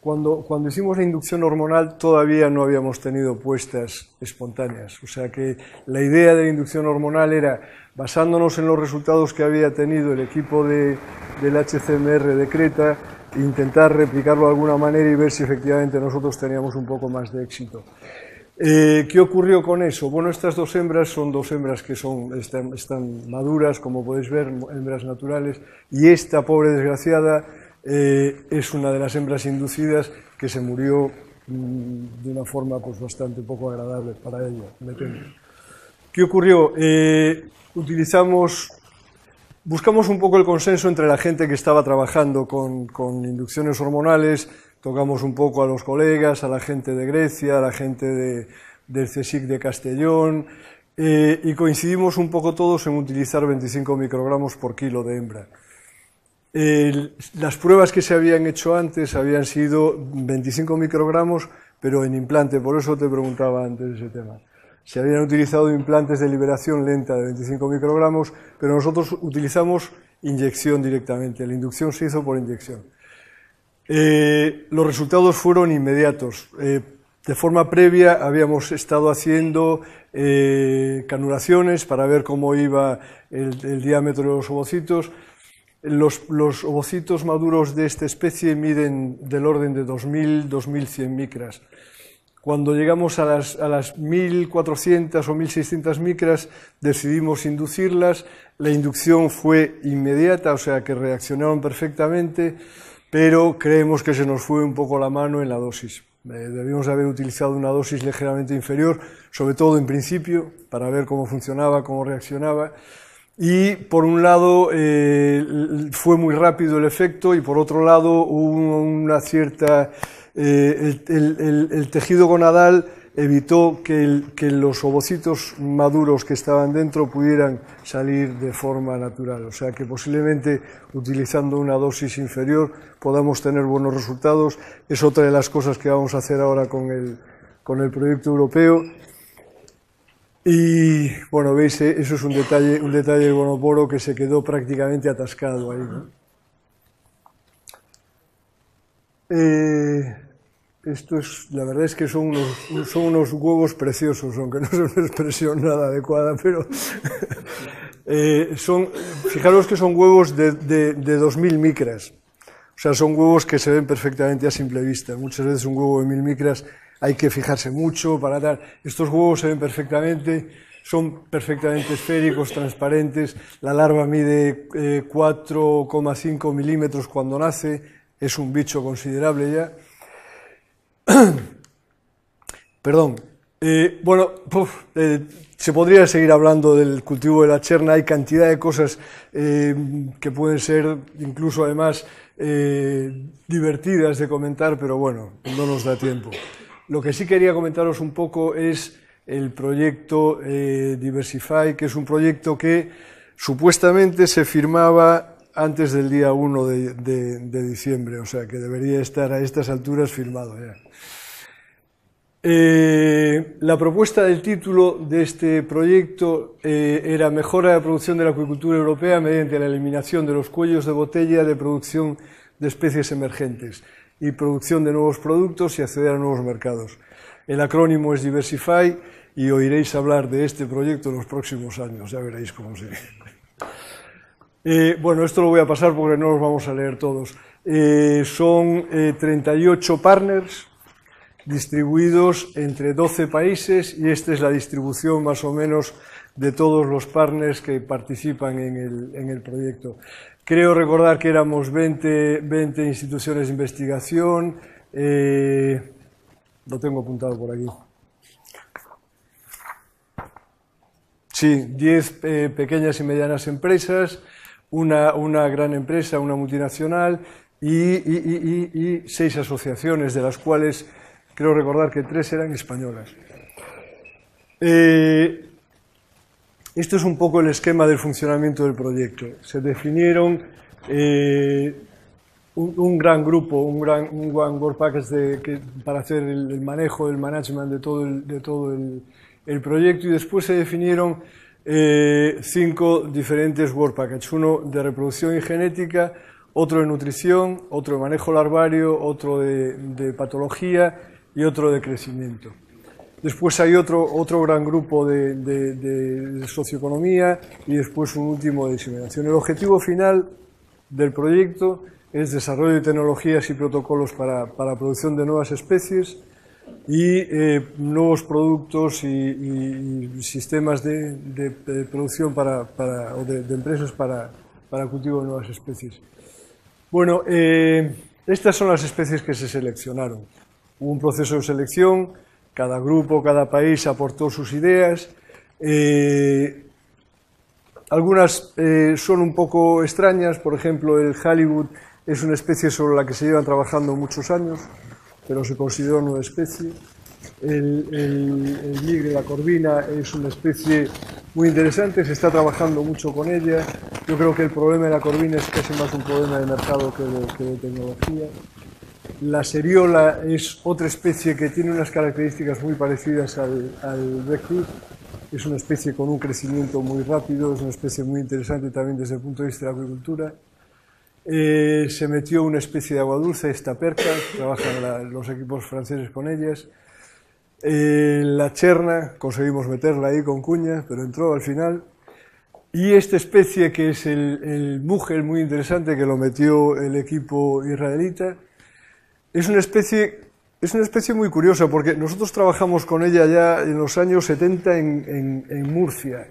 cuando, cuando hicimos la inducción hormonal todavía no habíamos tenido puestas espontáneas. O sea que la idea de la inducción hormonal era, basándonos en los resultados que había tenido el equipo de, del HCMR de Creta, intentar replicarlo de alguna manera y ver si efectivamente nosotros teníamos un poco más de éxito. Eh, ¿Qué ocurrió con eso? Bueno, estas dos hembras son dos hembras que son, están, maduras, como podéis ver, hembras naturales, y esta pobre desgraciada eh, es una de las hembras inducidas que se murió mm, de una forma pues, bastante poco agradable para ella, ¿Qué ocurrió? Eh, utilizamos Buscamos un poco el consenso entre la gente que estaba trabajando con, inducciones hormonales, tocamos un poco a los colegas, a la gente de Grecia, a la gente del CSIC de Castellón, eh, y coincidimos un poco todos en utilizar 25 microgramos por kilo de hembra. las pruebas que se habían hecho antes habían sido 25 microgramos, pero en implante, por eso te preguntaba antes ese tema se habían utilizado implantes de liberación lenta de 25 microgramos, pero nosotros utilizamos inyección directamente. La inducción se hizo por inyección. Eh, los resultados fueron inmediatos. Eh, de forma previa habíamos estado haciendo canuraciones eh, canulaciones para ver cómo iba el, diámetro de los ovocitos. Los, los, ovocitos maduros de esta especie miden del orden de 2.000-2.100 micras. Cuando llegamos a las, a las 1.400 o 1.600 micras, decidimos inducirlas. La inducción fue inmediata, o sea que reaccionaron perfectamente, pero creemos que se nos fue un poco la mano en la dosis. Eh, debimos haber utilizado una dosis ligeramente inferior, sobre todo en principio, para ver cómo funcionaba, cómo reaccionaba. Y por un lado eh, fue muy rápido el efecto y por otro lado hubo una cierta eh, el, tejido gonadal evitó que, los ovocitos maduros que estaban dentro pudieran salir de forma natural. O sea que posiblemente utilizando una dosis inferior podamos tener buenos resultados. Es otra de las cosas que vamos a hacer ahora con el, proyecto europeo. Y bueno, veis, eh, eso es un detalle, un detalle del bonoporo que se quedó prácticamente atascado ahí. Eh, esto es, la verdad es que son unos, huevos preciosos, aunque no es una expresión nada adecuada, pero eh, son, fijaros que son huevos de, de, 2.000 micras. O sea, son huevos que se ven perfectamente a simple vista. Muchas veces un huevo de 1.000 micras hay que fijarse mucho para dar. Estos huevos se ven perfectamente, son perfectamente esféricos, transparentes. La larva mide 4,5 eh, milímetros cuando nace, es un bicho considerable ya. Perdón. Eh, bueno, eh, se podría seguir hablando del cultivo de la cherna. Hay cantidad de cosas eh, que pueden ser incluso además divertidas de comentar, pero bueno, no nos da tiempo. Lo que sí quería comentaros un poco es el proyecto Diversify, que es un proyecto que supuestamente se firmaba antes del día 1 de, diciembre, o sea que debería estar a estas alturas firmado eh, la propuesta del título de este proyecto eh, era Mejora de la producción de la acuicultura europea mediante la eliminación de los cuellos de botella de producción de especies emergentes y producción de nuevos productos y acceder a nuevos mercados. El acrónimo es Diversify y oiréis hablar de este proyecto en los próximos años, ya veréis cómo se... Eh, bueno, esto lo voy a pasar porque no los vamos a leer todos. Eh, son 38 eh, partners distribuidos entre 12 países y esta es la distribución más o menos de todos los partners que participan en el, proyecto. Creo recordar que éramos 20, instituciones de investigación. lo tengo apuntado por aquí. Sí, 10 pequeñas y medianas empresas, una, gran empresa, una multinacional y, seis asociaciones, de las cuales creo recordar que tres eran españolas. Eh, esto es un poco el esquema del funcionamiento del proyecto. Se definieron eh, un, gran grupo, un gran Work Package para hacer el, manejo, el management de todo el proyecto y después se definieron eh, cinco diferentes work packages uno de reproducción y genética, otro de nutrición, otro de manejo larvario, otro de, patología y otro de crecimiento. Después hay otro, gran grupo de, de, socioeconomía y después un último de diseminación. El objetivo final del proyecto es desarrollo de tecnologías y protocolos para, para producción de nuevas especies, y eh, nuevos productos y, sistemas de, producción para, o de, empresas para, para cultivo de nuevas especies. Bueno, eh, estas son las especies que se seleccionaron. Hubo un proceso de selección, cada grupo, cada país aportó sus ideas. Eh, algunas son un poco extrañas, por ejemplo, el Hollywood es una especie sobre la que se llevan trabajando muchos años pero se considera una especie. El, el, migre, la corvina, es una especie muy interesante, se está trabajando mucho con ella. Yo creo que el problema de la corvina es casi más un problema de mercado que de, tecnología. La seriola es otra especie que tiene unas características muy parecidas al, al Es una especie con un crecimiento muy rápido, es una especie muy interesante también desde el punto de vista de la agricultura. Eh, se metió una especie de agua dulce, esta perca, trabajan los equipos franceses con ellas. Eh, la cherna, conseguimos meterla ahí con cuña, pero entró al final. Y esta especie que es el, el muy interesante, que lo metió el equipo israelita, es una especie es una especie muy curiosa porque nosotros trabajamos con ella ya en los años 70 en, en, en, Murcia.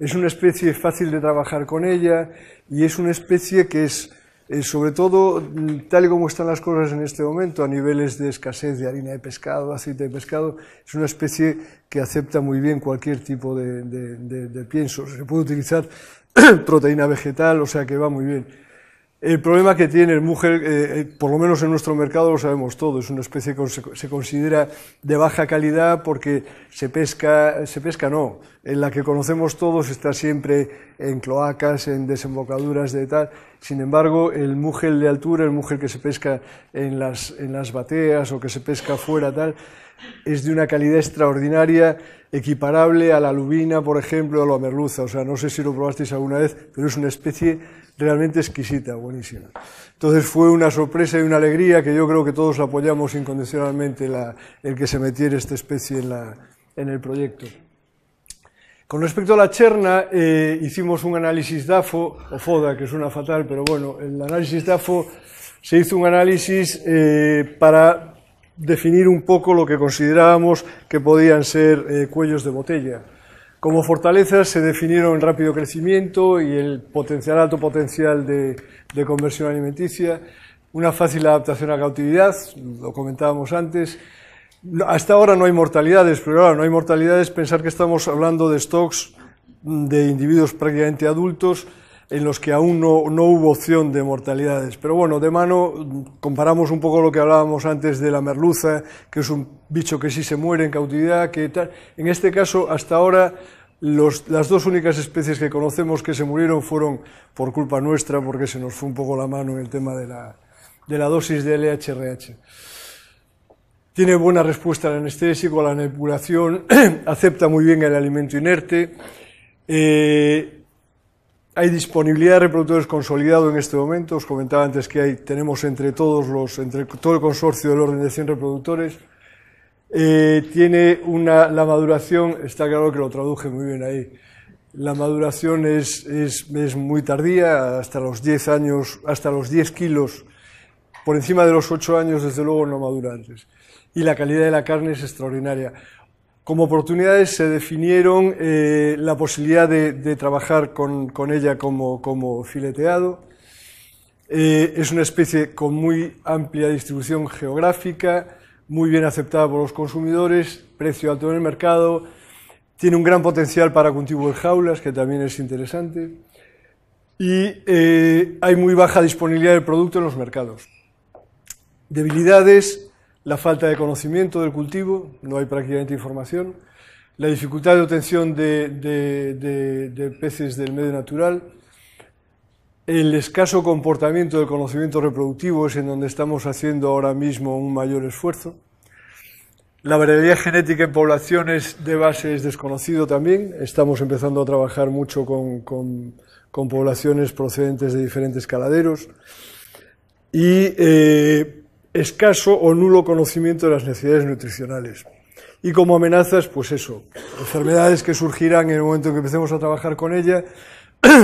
Es una especie fácil de trabajar con ella y es una especie que es eh, sobre todo, mm, tal y como están las cosas en este momento, a niveles de escasez de harina de pescado, aceite de pescado, es una especie que acepta muy bien cualquier tipo de, de, de pienso. Se puede utilizar proteína vegetal, o sea que va muy bien. El problema que tiene el mujer, eh, eh, por lo menos en nuestro mercado lo sabemos todo, es una especie que se considera de baja calidad porque se pesca, se pesca no, en la que conocemos todos está siempre en cloacas, en desembocaduras de tal. Sin embargo, el mujer de altura, el mujer que se pesca en las, bateas o que se pesca fuera tal, es de una calidad extraordinaria, equiparable a la lubina, por ejemplo, a la merluza. O sea, no sé si lo probasteis alguna vez, pero es una especie realmente exquisita, buenísima. Entonces fue una sorpresa y una alegría que yo creo que todos apoyamos incondicionalmente el que se metiera esta especie en, el proyecto. Con respecto a la cherna, eh, hicimos un análisis DAFO, o FODA, que una fatal, pero bueno, el análisis DAFO se hizo un análisis eh, para definir un poco lo que considerábamos que podían ser eh, cuellos de botella. Como fortalezas se definieron el rápido crecimiento y el potencial alto potencial de, de conversión alimenticia, una fácil adaptación a cautividad, lo comentábamos antes. Hasta ahora no hay mortalidades, pero ahora no hay mortalidades pensar que estamos hablando de stocks de individuos prácticamente adultos, en los que aún no, no, hubo opción de mortalidades. Pero bueno, de mano comparamos un poco lo que hablábamos antes de la merluza, que es un bicho que sí se muere en cautividad, que tal. En este caso, hasta ahora, los, las dos únicas especies que conocemos que se murieron fueron por culpa nuestra, porque se nos fue un poco la mano en el tema de la, de la dosis de LHRH. Tiene buena respuesta al anestésico, a la manipulación, acepta muy bien el alimento inerte. Eh, hay disponibilidad de reproductores consolidado en este momento. Os comentaba antes que hay, tenemos entre todos los, entre todo el consorcio del orden de 100 reproductores. Eh, tiene una, la maduración, está claro que lo traduje muy bien ahí. La maduración es, es, muy tardía, hasta los 10 años, hasta los 10 kilos. Por encima de los 8 años, desde luego, no maduran antes. Y la calidad de la carne es extraordinaria. Como oportunidades se definieron eh, la posibilidad de, trabajar con, ella como, fileteado. Eh, es una especie con muy amplia distribución geográfica, muy bien aceptada por los consumidores, precio alto en el mercado, tiene un gran potencial para cultivo en jaulas, que también es interesante, y eh, hay muy baja disponibilidad del producto en los mercados. Debilidades, la falta de conocimiento del cultivo, no hay prácticamente información, la dificultad de obtención de, peces del medio natural, el escaso comportamiento del conocimiento reproductivo es en donde estamos haciendo ahora mismo un mayor esfuerzo. La variabilidad genética en poblaciones de base es desconocido también. Estamos empezando a trabajar mucho con, poblaciones procedentes de diferentes caladeros. Y eh, escaso o nulo conocimiento de las necesidades nutricionales. Y como amenazas, pues eso, enfermedades que surgirán en el momento en que empecemos a trabajar con ella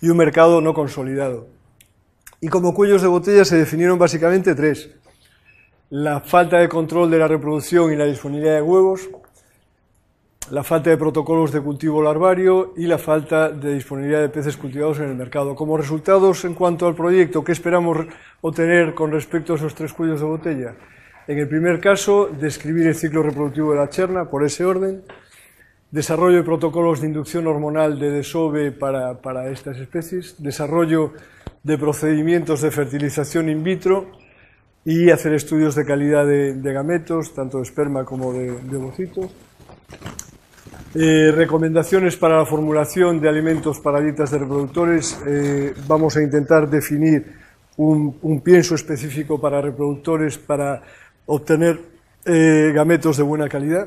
y un mercado no consolidado. Y como cuellos de botella se definieron básicamente tres. La falta de control de la reproducción y la disponibilidad de huevos, la falta de protocolos de cultivo larvario y la falta de disponibilidad de peces cultivados en el mercado. Como resultados en cuanto al proyecto, ¿qué esperamos obtener con respecto a esos tres cuellos de botella? En el primer caso, describir el ciclo reproductivo de la cherna por ese orden, desarrollo de protocolos de inducción hormonal de desove para, estas especies, desarrollo de procedimientos de fertilización in vitro y hacer estudios de calidad de, gametos, tanto de esperma como de, de eh, recomendaciones para la formulación de alimentos para dietas de reproductores. Eh, vamos a intentar definir un, pienso específico para reproductores para obtener eh, gametos de buena calidad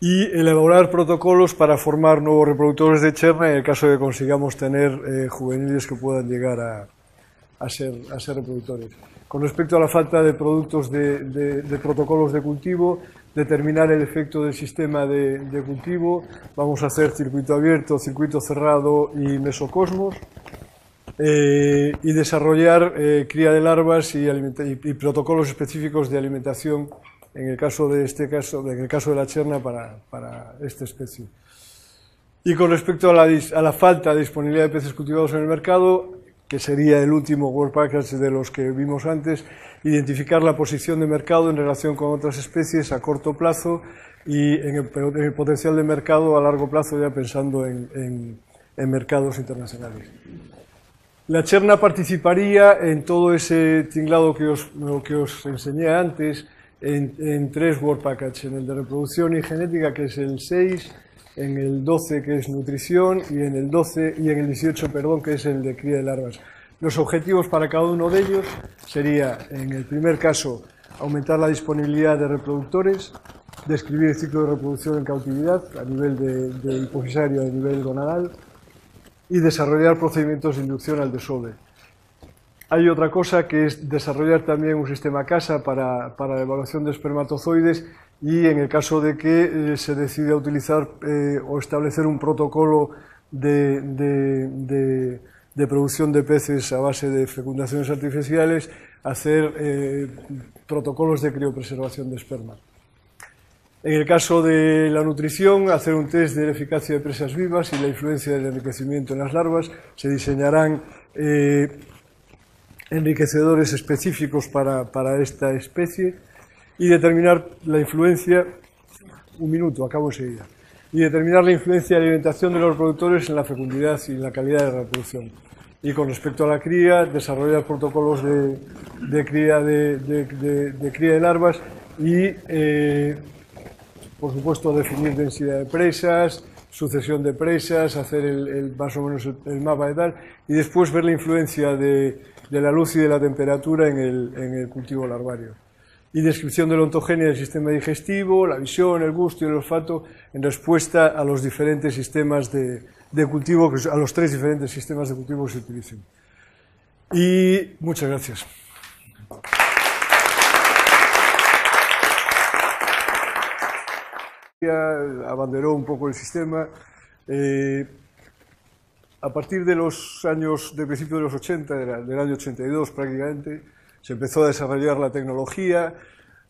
y elaborar protocolos para formar nuevos reproductores de cherna en el caso de que consigamos tener juveniles que puedan llegar a, ser, a ser reproductores. Con respecto a la falta de productos de protocolos de cultivo, determinar el efecto del sistema de, cultivo. Vamos a hacer circuito abierto, circuito cerrado y mesocosmos. Eh, y desarrollar eh, cría de larvas y, protocolos específicos de alimentación en el caso de este caso, en el caso de la cherna para, para esta especie. Y con respecto a la, a la, falta de disponibilidad de peces cultivados en el mercado, que sería el último World Package de los que vimos antes, identificar la posición de mercado en relación con otras especies a corto plazo y en el, potencial de mercado a largo plazo ya pensando en, mercados internacionales. La Cherna participaría en todo ese tinglado que os, enseñé antes, en, tres work Package, en el de reproducción y genética, que es el 6, en el 12, que es nutrición, y en el 12 y en el 18, perdón, que es el de cría de larvas. Los objetivos para cada uno de ellos sería, en el primer caso, aumentar la disponibilidad de reproductores, describir el ciclo de reproducción en cautividad a nivel de, de hipofisario, a nivel gonadal y desarrollar procedimientos de inducción al desove. Hay otra cosa que es desarrollar también un sistema CASA para, la evaluación de espermatozoides y en el caso de que eh, se decida utilizar eh, o establecer un protocolo de, de de producción de peces a base de fecundaciones artificiales, hacer eh, protocolos de criopreservación de esperma. En el caso de la nutrición, hacer un test de la eficacia de presas vivas y la influencia del enriquecimiento en las larvas. Se diseñarán eh, enriquecedores específicos para, para esta especie y determinar la influencia, un minuto, acabo enseguida, y determinar la influencia de la alimentación de los productores en la fecundidad y en la calidad de la reproducción. Y con respecto a la cría, desarrollar protocolos de, cría, de, cría de larvas y, eh, por supuesto, definir densidad de presas, sucesión de presas, hacer el, más o menos el, mapa de tal, y después ver la influencia de, la luz y de la temperatura en el, en el cultivo larvario y descripción de la ontogenia del sistema digestivo, la visión, el gusto y el olfato en respuesta a los diferentes sistemas de, de cultivo, a los tres diferentes sistemas de cultivo que se utilicen. Y muchas gracias. Abanderó un poco el sistema. Eh, a partir de los años, de principio de los 80, del año 82 prácticamente, se empezó a desarrollar la tecnología,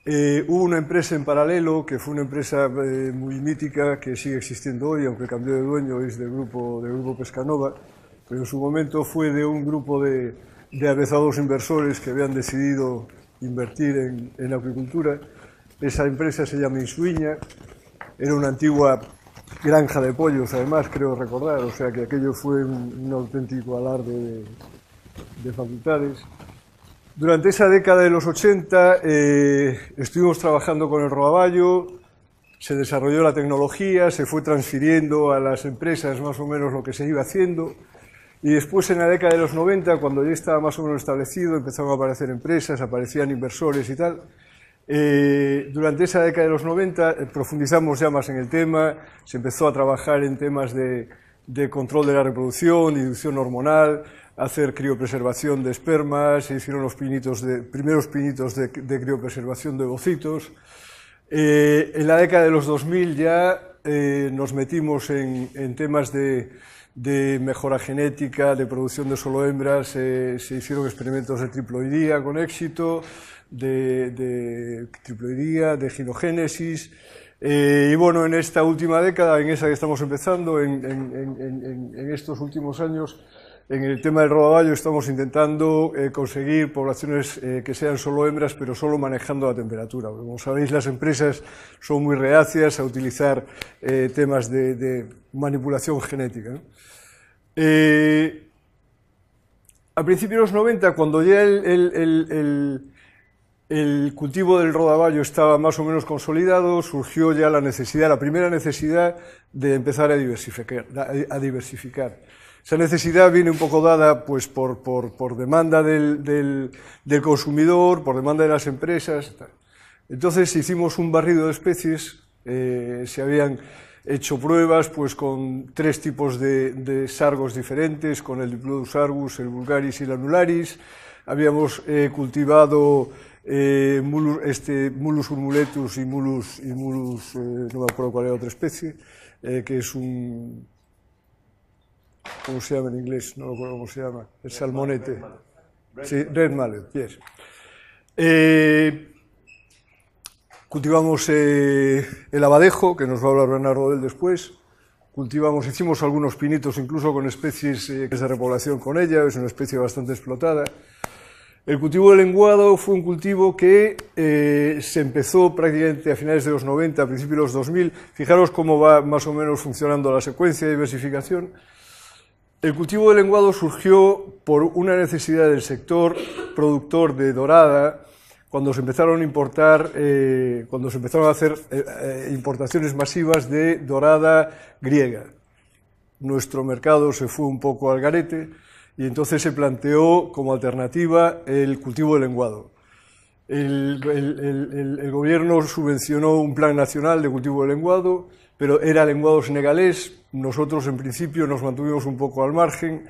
eh, hubo una empresa en paralelo, que fue una empresa eh, muy mítica, que sigue existiendo hoy, aunque cambió de dueño, es del grupo, del grupo Pescanova, pero en su momento fue de un grupo de, de avezados inversores que habían decidido invertir en, la agricultura. Esa empresa se llama Insuiña, era una antigua granja de pollos, además, creo recordar, o sea que aquello fue un, auténtico alarde de facultades. Durante esa década de los 80 eh, estuvimos trabajando con el Roaballo, se desarrolló la tecnología, se fue transfiriendo a las empresas más o menos lo que se iba haciendo. Y después, en la década de los 90, cuando ya estaba más o menos establecido, empezaron a aparecer empresas, aparecían inversores y tal. Eh, durante esa década de los 90 eh, profundizamos ya más en el tema, se empezó a trabajar en temas de, control de la reproducción, inducción hormonal, hacer criopreservación de espermas, se hicieron los de, primeros pinitos de, criopreservación de ovocitos. Eh, en la década de los 2000 ya eh, nos metimos en, temas de, mejora genética, de producción de solo hembras, eh, se hicieron experimentos de triploidía con éxito, de, triploidía, de ginogénesis. y bueno, en esta última década, en esa que estamos empezando, en estos últimos años, en el tema del rodaballo estamos intentando eh, conseguir poblaciones eh, que sean solo hembras, pero solo manejando la temperatura. Como sabéis, las empresas son muy reacias a utilizar eh, temas de, manipulación genética. a principios de los 90, cuando ya el, cultivo del rodaballo estaba más o menos consolidado, surgió ya la necesidad, la primera necesidad de empezar a A diversificar. Esa necesidad viene un poco dada pues, por, por, demanda del, del, consumidor, por demanda de las empresas. Entonces hicimos un barrido de especies, eh, se habían hecho pruebas pues, con tres tipos de, sargos diferentes, con el Diplodus argus, el vulgaris y el anularis. Habíamos eh, cultivado eh, mulus, este, mulus urmuletus y mulus, y mulus no me acuerdo cuál era otra especie, eh, que es un ¿Cómo se llama en inglés? No lo cómo se llama. El salmonete. Red sí, red mallet, yes. Eh, cultivamos eh, el abadejo, que nos va a hablar Bernardo del después. Cultivamos, hicimos algunos pinitos incluso con especies eh, de repoblación con ella, es una especie bastante explotada. El cultivo del lenguado fue un cultivo que se empezó prácticamente a finales de los 90, a principios de los 2000. Fijaros cómo va más o menos funcionando la secuencia de diversificación. El cultivo de lenguado surgió por una necesidad del sector productor de dorada cuando se empezaron a importar, eh, cuando empezaron a hacer eh, eh, importaciones masivas de dorada griega. Nuestro mercado se fue un poco al garete y entonces se planteó como alternativa el cultivo de lenguado. El, el gobierno subvencionó un plan nacional de cultivo de lenguado pero era lenguado senegalés, nosotros en principio nos mantuvimos un poco al margen,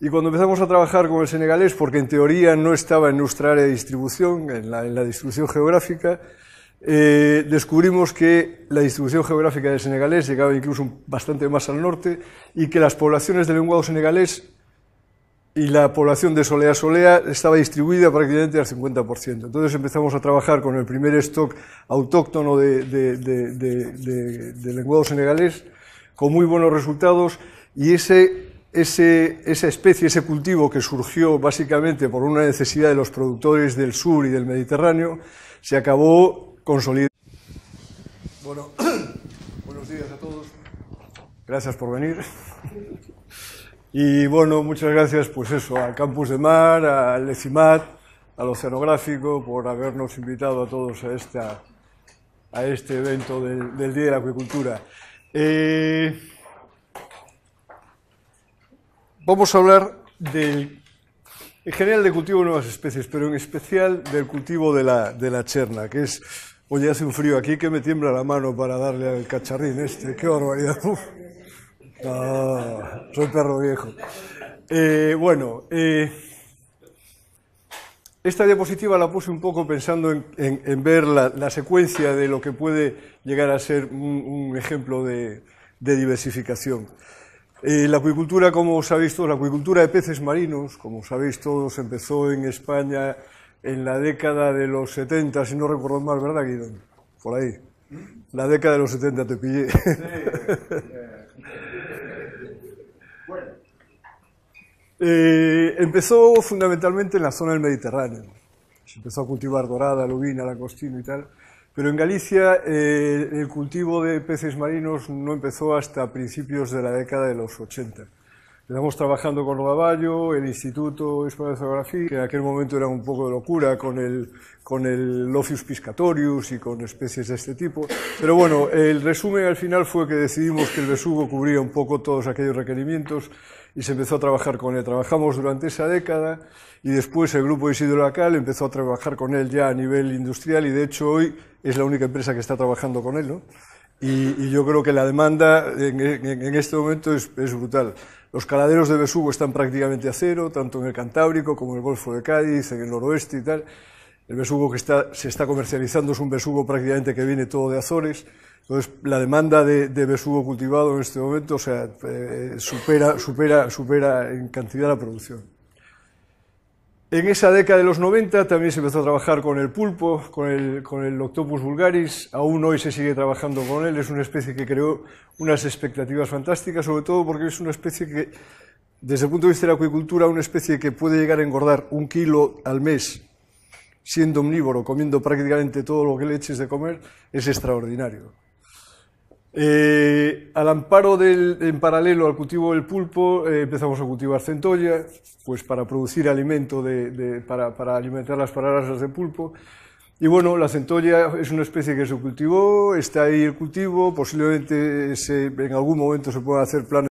y cuando empezamos a trabajar con el senegalés, porque en teoría no estaba en nuestra área de distribución, en la, distribución geográfica, eh, descubrimos que la distribución geográfica del senegalés llegaba incluso bastante más al norte y que las poblaciones del lenguado senegalés y la población de Solea Solea estaba distribuida prácticamente al 50%. Entonces empezamos a trabajar con el primer stock autóctono de, de, de, lenguado senegalés, con muy buenos resultados, y ese, ese, esa especie, ese cultivo que surgió básicamente por una necesidad de los productores del sur y del Mediterráneo, se acabó consolidando. Bueno, buenos días a todos. Gracias por venir. Y bueno, muchas gracias, pues eso, al Campus de Mar, al ECIMAT, al Oceanográfico, por habernos invitado a todos a, esta, a este evento del, Día de la Acuicultura. Eh, vamos a hablar del, en general de cultivo de nuevas especies, pero en especial del cultivo de la, de la cherna, que es, oye, hace un frío aquí que me tiembla la mano para darle al cacharrín este, qué barbaridad soy perro viejo. Eh, bueno, eh, esta diapositiva la puse un poco pensando en, ver la, secuencia de lo que puede llegar a ser un, ejemplo de, diversificación. Eh, la acuicultura, como sabéis todos, la acuicultura de peces marinos, como sabéis todos, empezó en España en la década de los 70, si no recuerdo mal, ¿verdad, Guido? Por ahí. La década de los 70 te pillé. Sí. Eh, empezó fundamentalmente en la zona del Mediterráneo. Se empezó a cultivar dorada, lubina, langostino y tal. Pero en Galicia eh, el cultivo de peces marinos no empezó hasta principios de la década de los 80. Estamos trabajando con Rodaballo, el Instituto Español de Geografía, que en aquel momento era un poco de locura con el, con el lofius piscatorius y con especies de este tipo. Pero bueno, el resumen al final fue que decidimos que el besugo cubría un poco todos aquellos requerimientos y se empezó a trabajar con él. Trabajamos durante esa década y después el grupo Isidro Lacal empezó a trabajar con él ya a nivel industrial y de hecho hoy es la única empresa que está trabajando con él, ¿no? y, yo creo que la demanda en, este momento es, brutal. Los caladeros de Besugo están prácticamente a cero, tanto en el Cantábrico como en el Golfo de Cádiz, en el noroeste y tal. El besugo que se está comercializando es un besugo prácticamente que viene todo de Azores. Entonces, la demanda de, de besugo cultivado en este momento eh, supera en cantidad la producción. En esa década de los 90 también se empezó a trabajar con el pulpo, con el, Octopus vulgaris. Aún hoy se sigue trabajando con él. Es una especie que creó unas expectativas fantásticas, sobre todo porque es una especie que, desde el punto de vista de la acuicultura, una especie que puede llegar a engordar un kilo al mes siendo omnívoro, comiendo prácticamente todo lo que le eches de comer, es extraordinario. Eh, al amparo del, en paralelo al cultivo del pulpo, eh, empezamos a cultivar centolla, pues para producir alimento, para, alimentar las paradasas de pulpo. Y bueno, la centolla es una especie que se cultivó, está ahí el cultivo, posiblemente se, en algún momento se puedan hacer planes